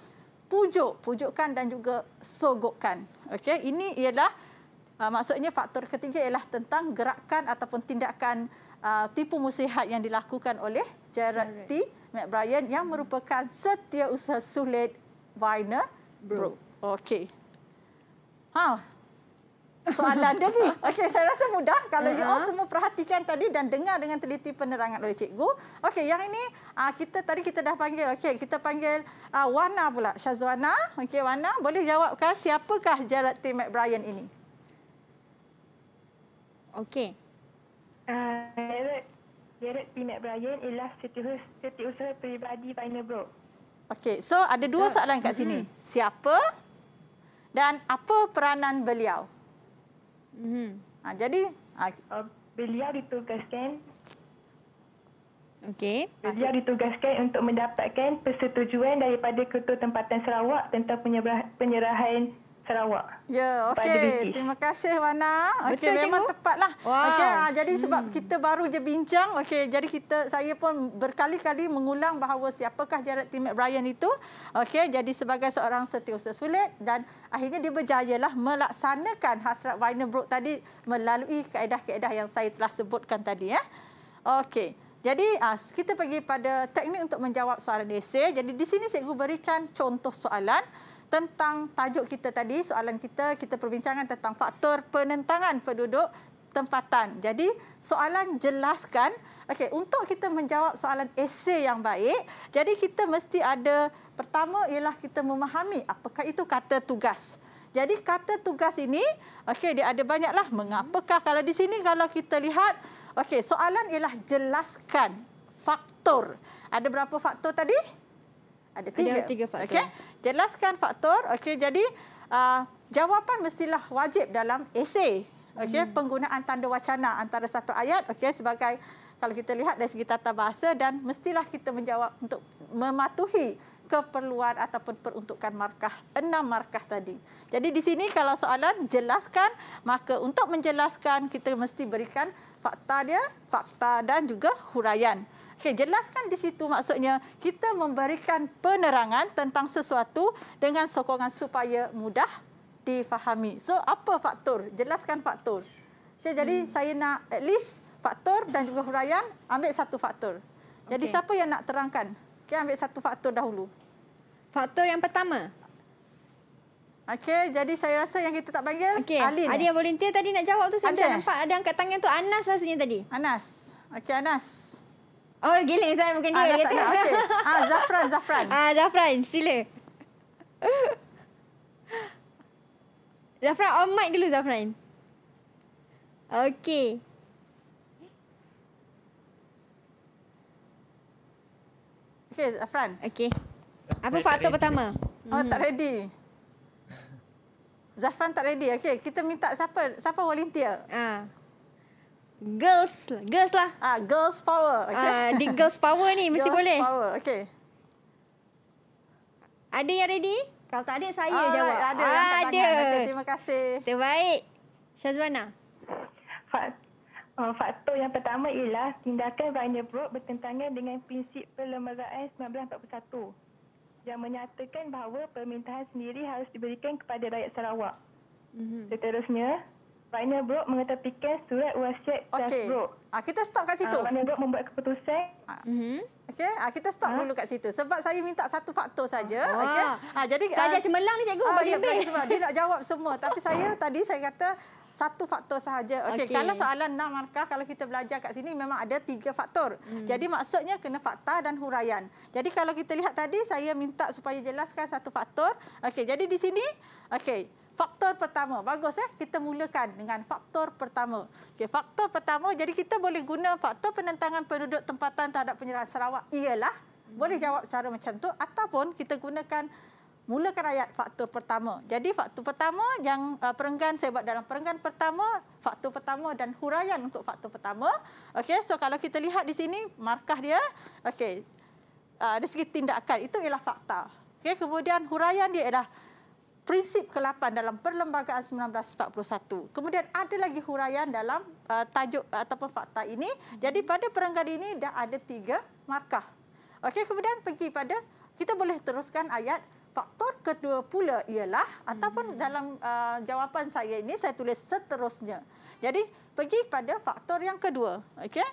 pujuk pujukkan dan juga sogokkan okey ini ialah uh, maksudnya faktor ketiga ialah tentang gerakan ataupun tindakan uh, tipu muslihat yang dilakukan oleh Jared T. McBrien yang merupakan setiausaha sulit Viner Bro. Okey. Ha. Soalan dia ni. Okey, saya rasa mudah kalau uh-huh. you all uh-huh. semua perhatikan tadi dan dengar dengan teliti penerangan oleh cikgu. Okey, yang ini uh, kita tadi kita dah panggil. Okey, kita panggil uh, Wana pula. Syazwana. Okey, Wana boleh jawabkan siapakah Jared T. McBrien ini? Okey. Gerard P. McBrien ialah setiausaha, setiausaha peribadi Vinyl Bro. Okey, so ada dua so, soalan kat sini. hmm Siapa dan apa peranan beliau? hmm Ha, jadi... Ha. Um, beliau ditugaskan... Okey. Beliau ditugaskan untuk mendapatkan persetujuan daripada Ketua Tempatan Sarawak tentang penyerah, penyerahan Kerawak. Ya, okey. Terima kasih Wana. Okey, memang cikgu. tepatlah. Wow. Okey, ah, jadi sebab hmm. kita baru je bincang, okey, jadi kita saya pun berkali-kali mengulang bahawa siapakah Jared Tim Ryan itu. Okey, jadi sebagai seorang setiausaha sulit dan akhirnya dia berjaya lah melaksanakan hasrat Wayne Brook tadi melalui kaedah-kaedah yang saya telah sebutkan tadi ya. Okey. Jadi ah, kita pergi pada teknik untuk menjawab soalan esei. Jadi di sini saya berikan contoh soalan tentang tajuk kita tadi, soalan kita, kita perbincangan tentang faktor penentangan penduduk tempatan. Jadi, soalan jelaskan. Okey, untuk kita menjawab soalan esei yang baik, jadi kita mesti ada pertama ialah kita memahami apakah itu kata tugas. Jadi kata tugas ini, okey dia ada banyaklah mengapakah kalau di sini kalau kita lihat, okey soalan ialah jelaskan faktor. Ada berapa faktor tadi? Ada tiga. Ada tiga faktor. Okey jelaskan faktor. Okey, jadi uh, jawapan mestilah wajib dalam esei. Okey, hmm. penggunaan tanda wacana antara satu ayat. Okey, sebagai kalau kita lihat dari segi tata bahasa dan mestilah kita menjawab untuk mematuhi keperluan ataupun peruntukan markah enam markah tadi. Jadi di sini kalau soalan jelaskan maka untuk menjelaskan kita mesti berikan fakta dia, fakta dan juga huraian. Okey, jelaskan di situ maksudnya kita memberikan penerangan tentang sesuatu dengan sokongan supaya mudah difahami. So, apa faktor? Jelaskan faktor. Okay, jadi hmm. saya nak at least faktor dan juga huraian ambil satu faktor. Jadi okay. siapa yang nak terangkan? Okey, ambil satu faktor dahulu. Faktor yang pertama. Okey, jadi saya rasa yang kita tak panggil okay. Alin. Ada yang volunteer tadi nak jawab tu saya ada. nampak ada angkat tangan tu Anas rasanya tadi. Anas. Okey, Anas. Oh, gila saya bukan dia. Ah, kata. Lah, okay. ah, Zafran, Zafran. Ah, Zafran, sila. Zafran, on mic dulu Zafran. Okay. Okay, Zafran. Okay. Apa Saya faktor pertama? Oh, tak hmm. ready. Zafran tak ready. Okay, kita minta siapa? Siapa volunteer? Ah girls Girls lah. Ah, girls power. Okay. Ah, di girls power ni mesti girls boleh. Girls power, okay. Ada yang ready? Kalau tak ada, saya oh, jawab. ada ah, yang ada. Okay, terima kasih. Terbaik. Syazwana. Oh, faktor yang pertama ialah tindakan Rainer Brook bertentangan dengan prinsip perlembagaan 1941 yang menyatakan bahawa permintaan sendiri harus diberikan kepada rakyat Sarawak. mm Seterusnya, Partner Brok mengetepikan surat wasiat okay. Tas Brok. Ah, kita stop kat situ. Uh, partner Brok membuat keputusan. Mm-hmm. Okey, ah, kita stop ha? dulu kat situ. Sebab saya minta satu faktor saja. Oh. Okey. Ah, jadi saja uh, cemerlang ni cikgu ah, bagi ya, lebih. Sebab dia nak jawab semua. Tapi saya tadi saya kata satu faktor sahaja. Okey, okay. kalau soalan 6 markah kalau kita belajar kat sini memang ada tiga faktor. Hmm. Jadi maksudnya kena fakta dan huraian. Jadi kalau kita lihat tadi saya minta supaya jelaskan satu faktor. Okey, jadi di sini okey faktor pertama. Bagus ya. Kita mulakan dengan faktor pertama. Okey, faktor pertama jadi kita boleh guna faktor penentangan penduduk tempatan terhadap penyerahan Sarawak ialah hmm. boleh jawab secara macam tu ataupun kita gunakan mulakan ayat faktor pertama. Jadi faktor pertama yang uh, perenggan saya buat dalam perenggan pertama, faktor pertama dan huraian untuk faktor pertama. Okey, so kalau kita lihat di sini markah dia, okey. Uh, dari segi tindakan itu ialah fakta. Okey, kemudian huraian dia ialah prinsip ke-8 dalam Perlembagaan 1941. Kemudian ada lagi huraian dalam uh, tajuk ataupun fakta ini. Jadi pada perenggan ini dah ada tiga markah. Okey, kemudian pergi pada, kita boleh teruskan ayat faktor kedua pula ialah hmm. ataupun dalam uh, jawapan saya ini saya tulis seterusnya. Jadi pergi pada faktor yang kedua. Okey,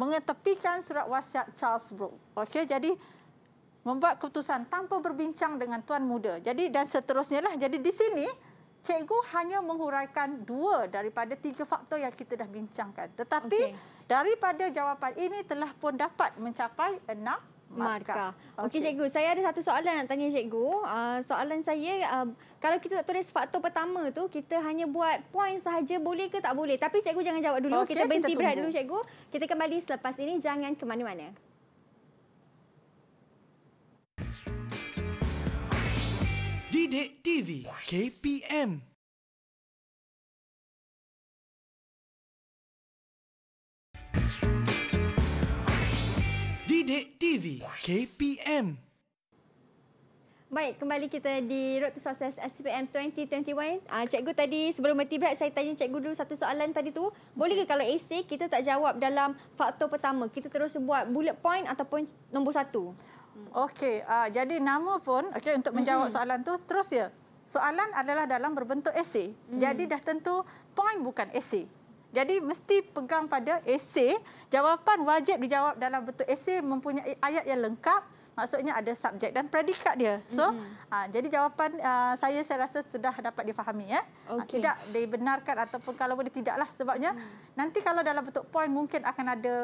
mengetepikan surat wasiat Charles Brooke. Okey, jadi membuat keputusan tanpa berbincang dengan tuan muda. Jadi dan seterusnya lah. Jadi di sini cikgu hanya menghuraikan dua daripada tiga faktor yang kita dah bincangkan. Tetapi okay. daripada jawapan ini telah pun dapat mencapai enam markah. markah. Okey okay, cikgu, saya ada satu soalan nak tanya cikgu. Uh, soalan saya uh, kalau kita tak tulis faktor pertama tu kita hanya buat poin sahaja boleh ke tak boleh? Tapi cikgu jangan jawab dulu. Okay, kita berhenti kita berehat dulu cikgu. Kita kembali selepas ini jangan ke mana-mana. Bidik TV KPM Bidik TV KPM Baik, kembali kita di Road to Success SPM 2021. Ah, cikgu tadi sebelum mati berat, saya tanya cikgu dulu satu soalan tadi tu. Boleh ke kalau AC kita tak jawab dalam faktor pertama? Kita terus buat bullet point ataupun nombor satu? Okey, uh, jadi nama pun okey untuk menjawab mm -hmm. soalan tu terus ya. Soalan adalah dalam berbentuk esei. Mm -hmm. Jadi dah tentu poin bukan esei. Jadi mesti pegang pada esei. Jawapan wajib dijawab dalam bentuk esei mempunyai ayat yang lengkap. Maksudnya ada subjek dan predikat dia. So, mm -hmm. uh, jadi jawapan uh, saya saya rasa sudah dapat difahami ya. Okay. tidak dibenarkan ataupun kalau boleh tidaklah sebabnya mm. nanti kalau dalam bentuk poin mungkin akan ada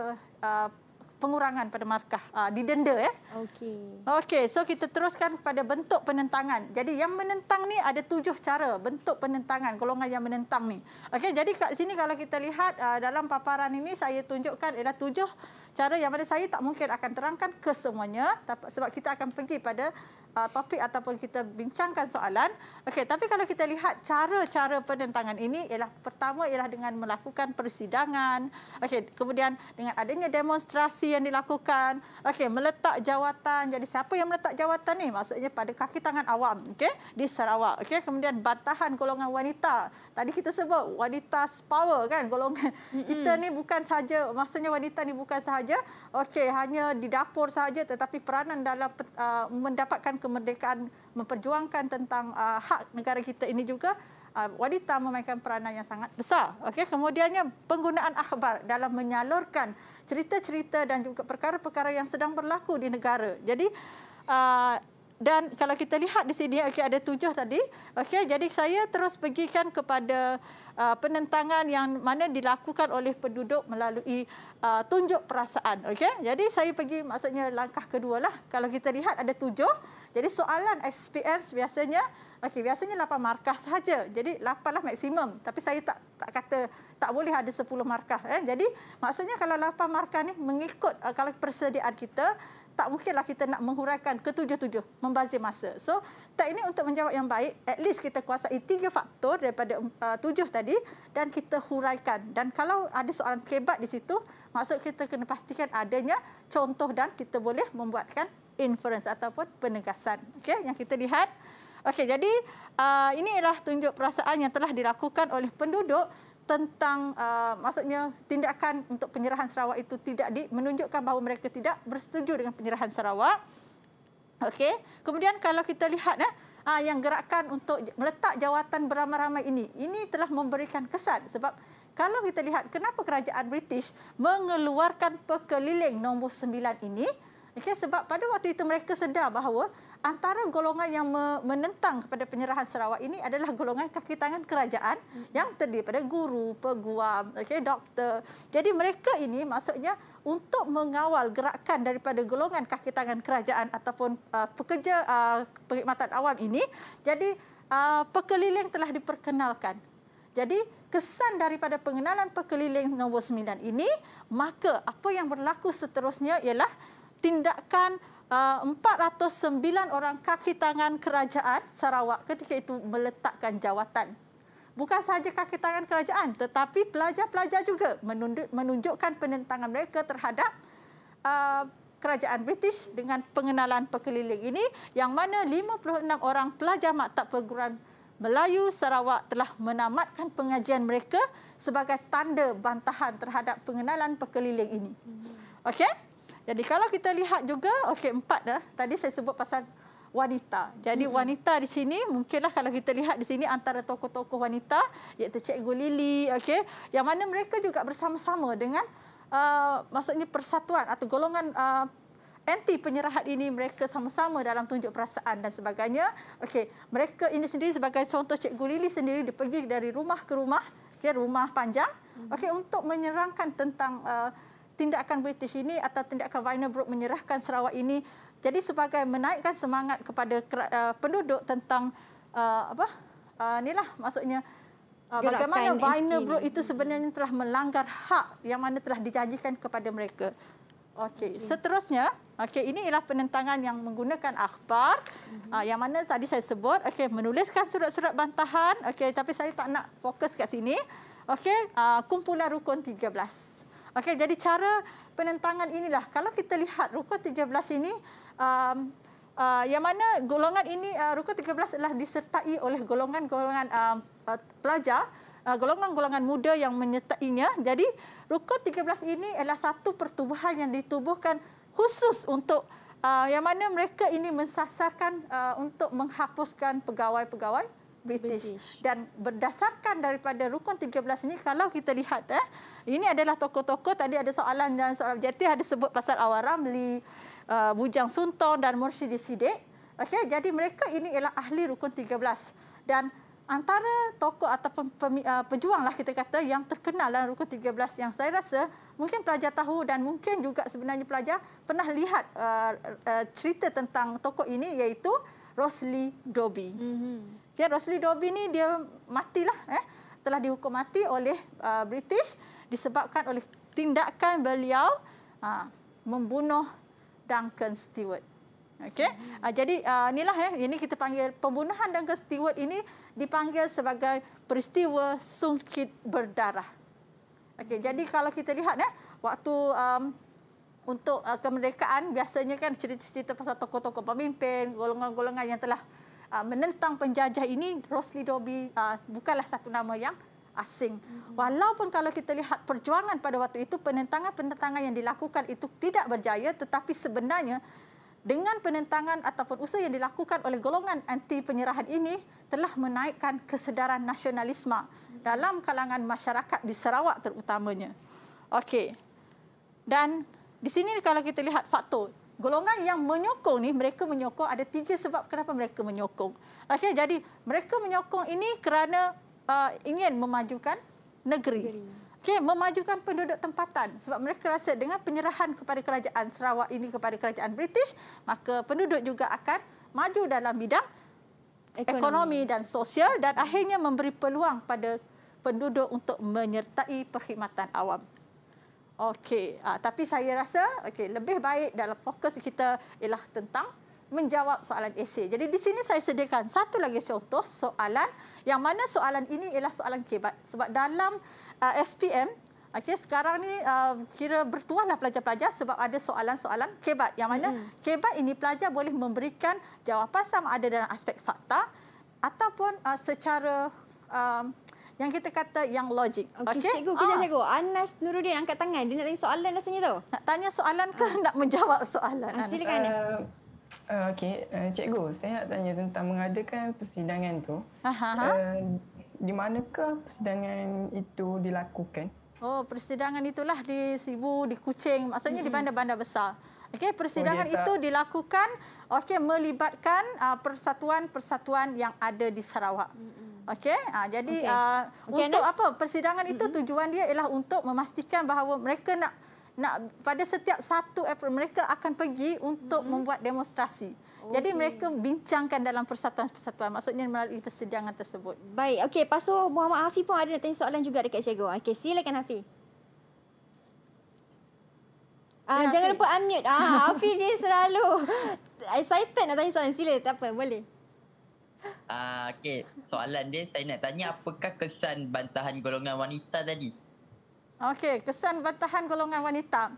pengurangan pada markah uh, ah, didenda ya. Okey. Okey, so kita teruskan kepada bentuk penentangan. Jadi yang menentang ni ada tujuh cara bentuk penentangan golongan yang menentang ni. Okey, jadi kat sini kalau kita lihat uh, dalam paparan ini saya tunjukkan ialah tujuh cara yang mana saya tak mungkin akan terangkan kesemuanya sebab kita akan pergi pada uh, topik ataupun kita bincangkan soalan. Okey, tapi kalau kita lihat cara-cara penentangan ini ialah pertama ialah dengan melakukan persidangan. Okey, kemudian dengan adanya demonstrasi yang dilakukan. Okey, meletak jawatan. Jadi siapa yang meletak jawatan ni? Maksudnya pada kaki tangan awam, okey, di Sarawak. Okey, kemudian batahan golongan wanita. Tadi kita sebut wanita power kan golongan. Mm-hmm. Kita ni bukan saja maksudnya wanita ni bukan saja. okey hanya di dapur saja tetapi peranan dalam uh, mendapatkan kemerdekaan, memperjuangkan tentang uh, hak negara kita ini juga uh, wanita memainkan peranan yang sangat besar. Okey, kemudiannya penggunaan akhbar dalam menyalurkan cerita-cerita dan juga perkara-perkara yang sedang berlaku di negara. Jadi uh, dan kalau kita lihat di sini okay, ada tujuh tadi. Okey, jadi saya terus pergikan kepada uh, penentangan yang mana dilakukan oleh penduduk melalui uh, tunjuk perasaan. Okey, jadi saya pergi maksudnya langkah kedua lah. Kalau kita lihat ada tujuh, jadi soalan SPM biasanya okey biasanya 8 markah saja. Jadi 8 lah maksimum. Tapi saya tak tak kata tak boleh ada 10 markah eh. Jadi maksudnya kalau 8 markah ni mengikut uh, kalau persediaan kita tak mungkinlah kita nak menghuraikan ketujuh-tujuh membazir masa. So, tak ini untuk menjawab yang baik, at least kita kuasai tiga faktor daripada uh, tujuh tadi dan kita huraikan. Dan kalau ada soalan kebat di situ, maksud kita kena pastikan adanya contoh dan kita boleh membuatkan inference ataupun penegasan. Okey, yang kita lihat. Okey, jadi uh, ini ialah tunjuk perasaan yang telah dilakukan oleh penduduk tentang uh, maksudnya tindakan untuk penyerahan Sarawak itu tidak di, menunjukkan bahawa mereka tidak bersetuju dengan penyerahan Sarawak. Okey. Kemudian kalau kita lihat eh, uh, yang gerakan untuk meletak jawatan beramai-ramai ini, ini telah memberikan kesan sebab kalau kita lihat kenapa kerajaan British mengeluarkan pekeliling nombor 9 ini, Okay, sebab pada waktu itu mereka sedar bahawa antara golongan yang menentang kepada penyerahan Sarawak ini adalah golongan kaki tangan kerajaan yang terdiri pada guru, peguam, okay, doktor. Jadi mereka ini maksudnya untuk mengawal gerakan daripada golongan kaki tangan kerajaan ataupun uh, pekerja uh, perkhidmatan awam ini, jadi uh, pekeliling telah diperkenalkan. Jadi kesan daripada pengenalan pekeliling nombor 9 ini, maka apa yang berlaku seterusnya ialah tindakan uh, 409 orang kaki tangan kerajaan Sarawak ketika itu meletakkan jawatan. Bukan sahaja kaki tangan kerajaan tetapi pelajar-pelajar juga menunjukkan penentangan mereka terhadap uh, kerajaan British dengan pengenalan pekeliling ini yang mana 56 orang pelajar maktab perguruan Melayu Sarawak telah menamatkan pengajian mereka sebagai tanda bantahan terhadap pengenalan pekeliling ini. Okey? Jadi kalau kita lihat juga, okey empat dah. Tadi saya sebut pasal wanita. Jadi -hmm. wanita di sini mungkinlah kalau kita lihat di sini antara tokoh-tokoh wanita iaitu Cikgu Lili, okey. Yang mana mereka juga bersama-sama dengan uh, maksudnya persatuan atau golongan uh, anti penyerahan ini mereka sama-sama dalam tunjuk perasaan dan sebagainya. Okey, mereka ini sendiri sebagai contoh Cikgu Lili sendiri dia pergi dari rumah ke rumah, okey, rumah panjang, -hmm. okey untuk menyerangkan tentang uh, tindakan British ini atau tindakan Wagner Group menyerahkan Sarawak ini jadi sebagai menaikkan semangat kepada eh, penduduk tentang uh, apa uh, eh, inilah maksudnya uh, bagaimana Wagner Group itu sebenarnya telah melanggar hak yang mana telah dijanjikan kepada mereka. Okey, okay. seterusnya, okey ini ialah penentangan yang menggunakan akhbar mm-hmm. uh, yang mana tadi saya sebut okey menuliskan surat-surat bantahan okey tapi saya tak nak fokus kat sini. Okey, uh, kumpulan rukun 13. Okey, jadi cara penentangan inilah. Kalau kita lihat rukun 13 ini, um, uh, yang mana golongan ini uh, rukun 13 adalah disertai oleh golongan-golongan um, uh, pelajar, uh, golongan-golongan muda yang menyertainya. Jadi rukun 13 ini adalah satu pertubuhan yang ditubuhkan khusus untuk uh, yang mana mereka ini mensasarkan uh, untuk menghapuskan pegawai-pegawai British. British dan berdasarkan daripada rukun 13 ini kalau kita lihat eh ini adalah tokoh-tokoh tadi ada soalan dan soalan JT ada sebut pasal Awang Ramli, uh, Bujang Suntong dan Mursyid Sidik okay jadi mereka ini ialah ahli rukun 13 dan antara tokoh ataupun uh, pejuang lah kita kata yang terkenal dalam rukun 13 yang saya rasa mungkin pelajar tahu dan mungkin juga sebenarnya pelajar pernah lihat uh, uh, cerita tentang tokoh ini iaitu Rosli Dobi. Mm-hmm. Ya, Rosli Dobie ni dia matilah eh telah dihukum mati oleh uh, British disebabkan oleh tindakan beliau uh, membunuh Duncan Stewart. Okey. Hmm. Uh, jadi uh, inilah ya eh, ini kita panggil pembunuhan Duncan Stewart ini dipanggil sebagai peristiwa sungkit berdarah. Okey, hmm. jadi kalau kita lihat ya eh, waktu um, untuk uh, kemerdekaan biasanya kan cerita-cerita pasal tokoh-tokoh pemimpin, golongan-golongan yang telah uh, menentang penjajah ini Rosli Dobi uh, ah, bukanlah satu nama yang asing. Mm-hmm. Walaupun kalau kita lihat perjuangan pada waktu itu penentangan-penentangan yang dilakukan itu tidak berjaya tetapi sebenarnya dengan penentangan ataupun usaha yang dilakukan oleh golongan anti penyerahan ini telah menaikkan kesedaran nasionalisme mm-hmm. dalam kalangan masyarakat di Sarawak terutamanya. Okey. Dan di sini kalau kita lihat faktor golongan yang menyokong ni mereka menyokong ada tiga sebab kenapa mereka menyokong. Okey jadi mereka menyokong ini kerana uh, ingin memajukan negeri. Okey memajukan penduduk tempatan sebab mereka rasa dengan penyerahan kepada kerajaan Sarawak ini kepada kerajaan British maka penduduk juga akan maju dalam bidang ekonomi, ekonomi dan sosial dan akhirnya memberi peluang pada penduduk untuk menyertai perkhidmatan awam. Okey, uh, tapi saya rasa okey lebih baik dalam fokus kita ialah tentang menjawab soalan esei. Jadi di sini saya sediakan satu lagi contoh soalan yang mana soalan ini ialah soalan kebat sebab dalam uh, ah, SPM okey sekarang ni uh, kira bertuahlah pelajar-pelajar sebab ada soalan-soalan kebat yang mana hmm. kebat ini pelajar boleh memberikan jawapan sama ada dalam aspek fakta ataupun uh, secara uh, yang kita kata yang logik. Okey, okay? cikgu, kisah ah. cikgu. Anas Nurudin angkat tangan. Dia nak tanya soalan rasanya tu. Nak tanya soalan ke ah. nak menjawab soalan? Ah, silakan. Uh, Okey, uh, cikgu, saya nak tanya tentang mengadakan persidangan tu. Aha. Uh, di manakah persidangan itu dilakukan? Oh, persidangan itulah di Sibu, di Kuching. Maksudnya di bandar-bandar besar. Okey, persidangan oh, itu dilakukan okey melibatkan ah, persatuan-persatuan uh, yang ada di Sarawak. Mm-mm. Okey. Ha, jadi okay. Uh, ah, okay, untuk next. apa persidangan itu mm -hmm. tujuan dia ialah untuk memastikan bahawa mereka nak nak pada setiap satu April mereka akan pergi untuk mm -hmm. membuat demonstrasi. Okay. Oh, jadi mereka bincangkan dalam persatuan-persatuan maksudnya melalui persidangan tersebut. Baik. Okey, pasal Muhammad Hafiz pun ada nak tanya soalan juga dekat cikgu. Okey, silakan Hafiz. Ah, jangan lupa unmute. Ah, Hafiz dia selalu excited nak tanya soalan. Sila, tak apa, boleh uh, ah, okay. Soalan dia saya nak tanya apakah kesan bantahan golongan wanita tadi? Okey, kesan bantahan golongan wanita.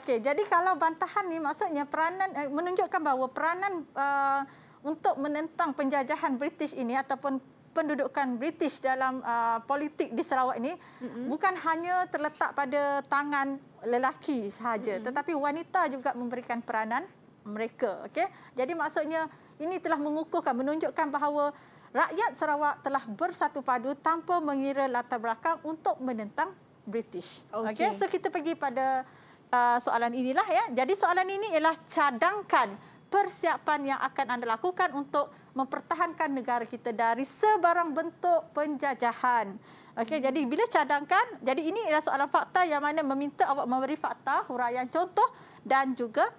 Okey, jadi kalau bantahan ni maksudnya peranan eh, menunjukkan bahawa peranan uh, untuk menentang penjajahan British ini ataupun pendudukan British dalam uh, politik di Sarawak ini mm-hmm. bukan hanya terletak pada tangan lelaki sahaja mm-hmm. tetapi wanita juga memberikan peranan mereka okey jadi maksudnya ini telah mengukuhkan, menunjukkan bahawa rakyat Sarawak telah bersatu padu tanpa mengira latar belakang untuk menentang British. Okey, okay, so kita pergi pada uh, soalan inilah ya. Jadi soalan ini ialah cadangkan persiapan yang akan anda lakukan untuk mempertahankan negara kita dari sebarang bentuk penjajahan. Okey, hmm. jadi bila cadangkan, jadi ini ialah soalan fakta yang mana meminta awak memberi fakta, huraian contoh dan juga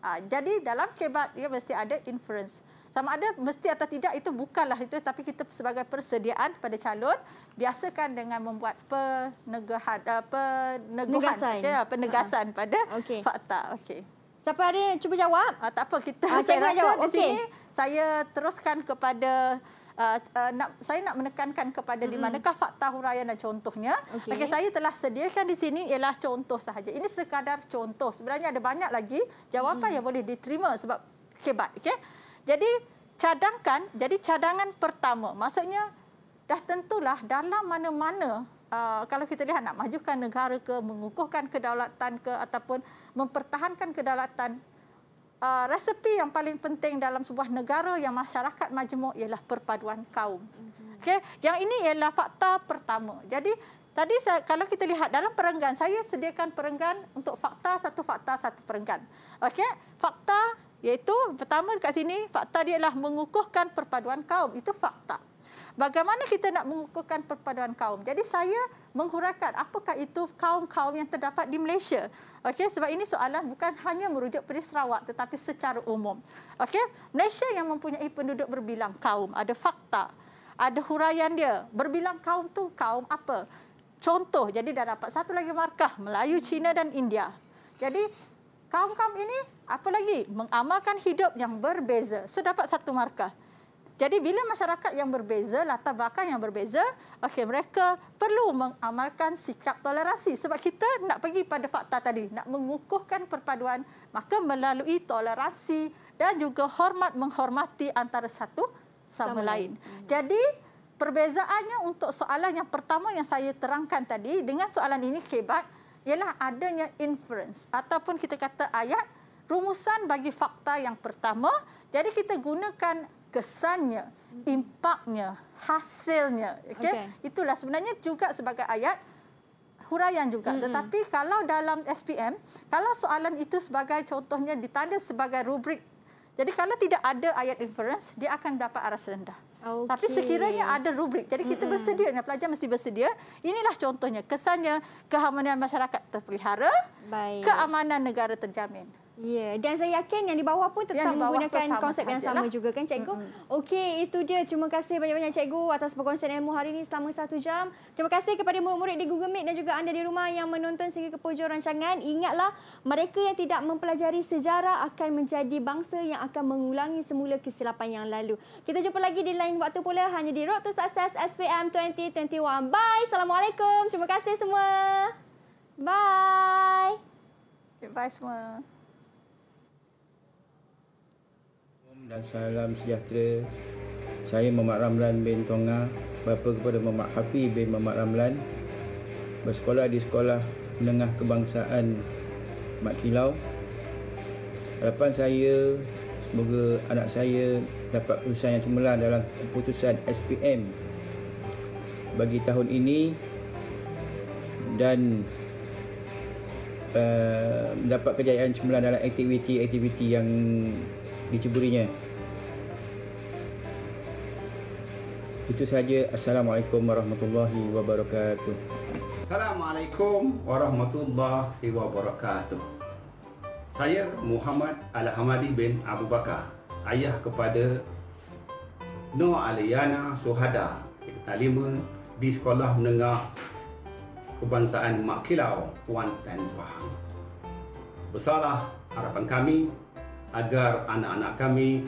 Ha, jadi dalam kebat dia mesti ada inference. Sama ada mesti atau tidak itu bukanlah itu tapi kita sebagai persediaan pada calon biasakan dengan membuat penegahan uh, penegasan, ya, penegasan ha. pada okay. fakta. Okey. Siapa ada yang cuba jawab? Ha, tak apa kita ha, saya rasa jawab. Di okay. sini saya teruskan kepada Uh, uh, nak, saya nak menekankan kepada mm-hmm. di manakah fakta huraian dan contohnya. Okey, okay, saya telah sediakan di sini ialah contoh sahaja. Ini sekadar contoh. Sebenarnya ada banyak lagi jawapan mm-hmm. yang boleh diterima sebab hebat. Okay, jadi cadangkan. Jadi cadangan pertama, maksudnya dah tentulah dalam mana-mana. Uh, kalau kita lihat nak majukan negara ke mengukuhkan kedaulatan ke ataupun mempertahankan kedaulatan uh, ah, resepi yang paling penting dalam sebuah negara yang masyarakat majmuk ialah perpaduan kaum. Okay, yang ini ialah fakta pertama. Jadi tadi saya, kalau kita lihat dalam perenggan saya sediakan perenggan untuk fakta satu fakta satu perenggan. Okay, fakta iaitu pertama di sini fakta dia ialah mengukuhkan perpaduan kaum itu fakta bagaimana kita nak mengukuhkan perpaduan kaum. Jadi saya menghuraikan apakah itu kaum-kaum yang terdapat di Malaysia. Okey, sebab ini soalan bukan hanya merujuk pada Sarawak tetapi secara umum. Okey, Malaysia yang mempunyai penduduk berbilang kaum, ada fakta, ada huraian dia. Berbilang kaum tu kaum apa? Contoh, jadi dah dapat satu lagi markah, Melayu, Cina dan India. Jadi kaum-kaum ini apa lagi? Mengamalkan hidup yang berbeza. So dapat satu markah. Jadi bila masyarakat yang berbeza, latar belakang yang berbeza, okey mereka perlu mengamalkan sikap toleransi. Sebab kita nak pergi pada fakta tadi, nak mengukuhkan perpaduan, maka melalui toleransi dan juga hormat menghormati antara satu sama, sama lain. lain. Hmm. Jadi perbezaannya untuk soalan yang pertama yang saya terangkan tadi dengan soalan ini kebat ialah adanya inference ataupun kita kata ayat rumusan bagi fakta yang pertama. Jadi kita gunakan kesannya, impaknya, hasilnya. Okay? Okay. Itulah sebenarnya juga sebagai ayat huraian juga. Mm-hmm. Tetapi kalau dalam SPM, kalau soalan itu sebagai contohnya ditanda sebagai rubrik. Jadi kalau tidak ada ayat inference, dia akan dapat aras rendah. Okay. Tapi sekiranya ada rubrik, jadi kita mm-hmm. bersedia, pelajar mesti bersedia. Inilah contohnya, kesannya keamanan masyarakat terpelihara, Baik. keamanan negara terjamin. Ya, dan saya yakin yang di bawah pun tetap bawah menggunakan pun konsep yang sama lah. juga kan cikgu. Mm -hmm. Okey, itu dia. Terima kasih banyak-banyak cikgu atas perkongsian ilmu hari ini selama satu jam. Terima kasih kepada murid-murid di Google Meet dan juga anda di rumah yang menonton sehingga ke pojok rancangan. Ingatlah, mereka yang tidak mempelajari sejarah akan menjadi bangsa yang akan mengulangi semula kesilapan yang lalu. Kita jumpa lagi di lain waktu pula hanya di Road to Success SPM 2021. Bye. Assalamualaikum. Terima kasih semua. Bye. bye semua. dan salam sejahtera. Saya Mamat Ramlan bin Tonga, bapa kepada Mamat Hafi bin Mamat Ramlan. Bersekolah di Sekolah Menengah Kebangsaan Mat Kilau. Harapan saya semoga anak saya dapat keputusan yang cemerlang dalam keputusan SPM bagi tahun ini dan uh, mendapat kejayaan cemerlang dalam aktiviti-aktiviti yang diceburinya. Itu saja. Assalamualaikum warahmatullahi wabarakatuh. Assalamualaikum warahmatullahi wabarakatuh. Saya Muhammad Al-Hamadi bin Abu Bakar, ayah kepada Noor Aliana Suhada, talima di Sekolah Menengah Kebangsaan Mak Kuantan Pahang. Besarlah harapan kami agar anak-anak kami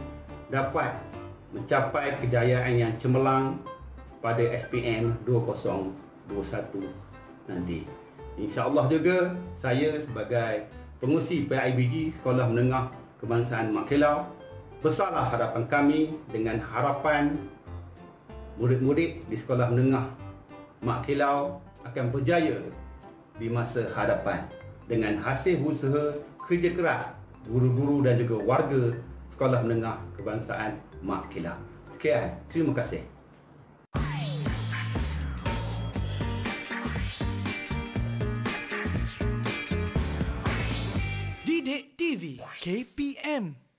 dapat mencapai kejayaan yang cemerlang pada SPM 2021 nanti. insya Allah juga saya sebagai pengusi PIBG Sekolah Menengah Kebangsaan Mak Kelau besarlah harapan kami dengan harapan murid-murid di Sekolah Menengah Mak Kelau akan berjaya di masa hadapan dengan hasil usaha kerja keras guru-guru dan juga warga Sekolah Menengah Kebangsaan Mak Kilang. Sekian, terima kasih. Didik TV KPM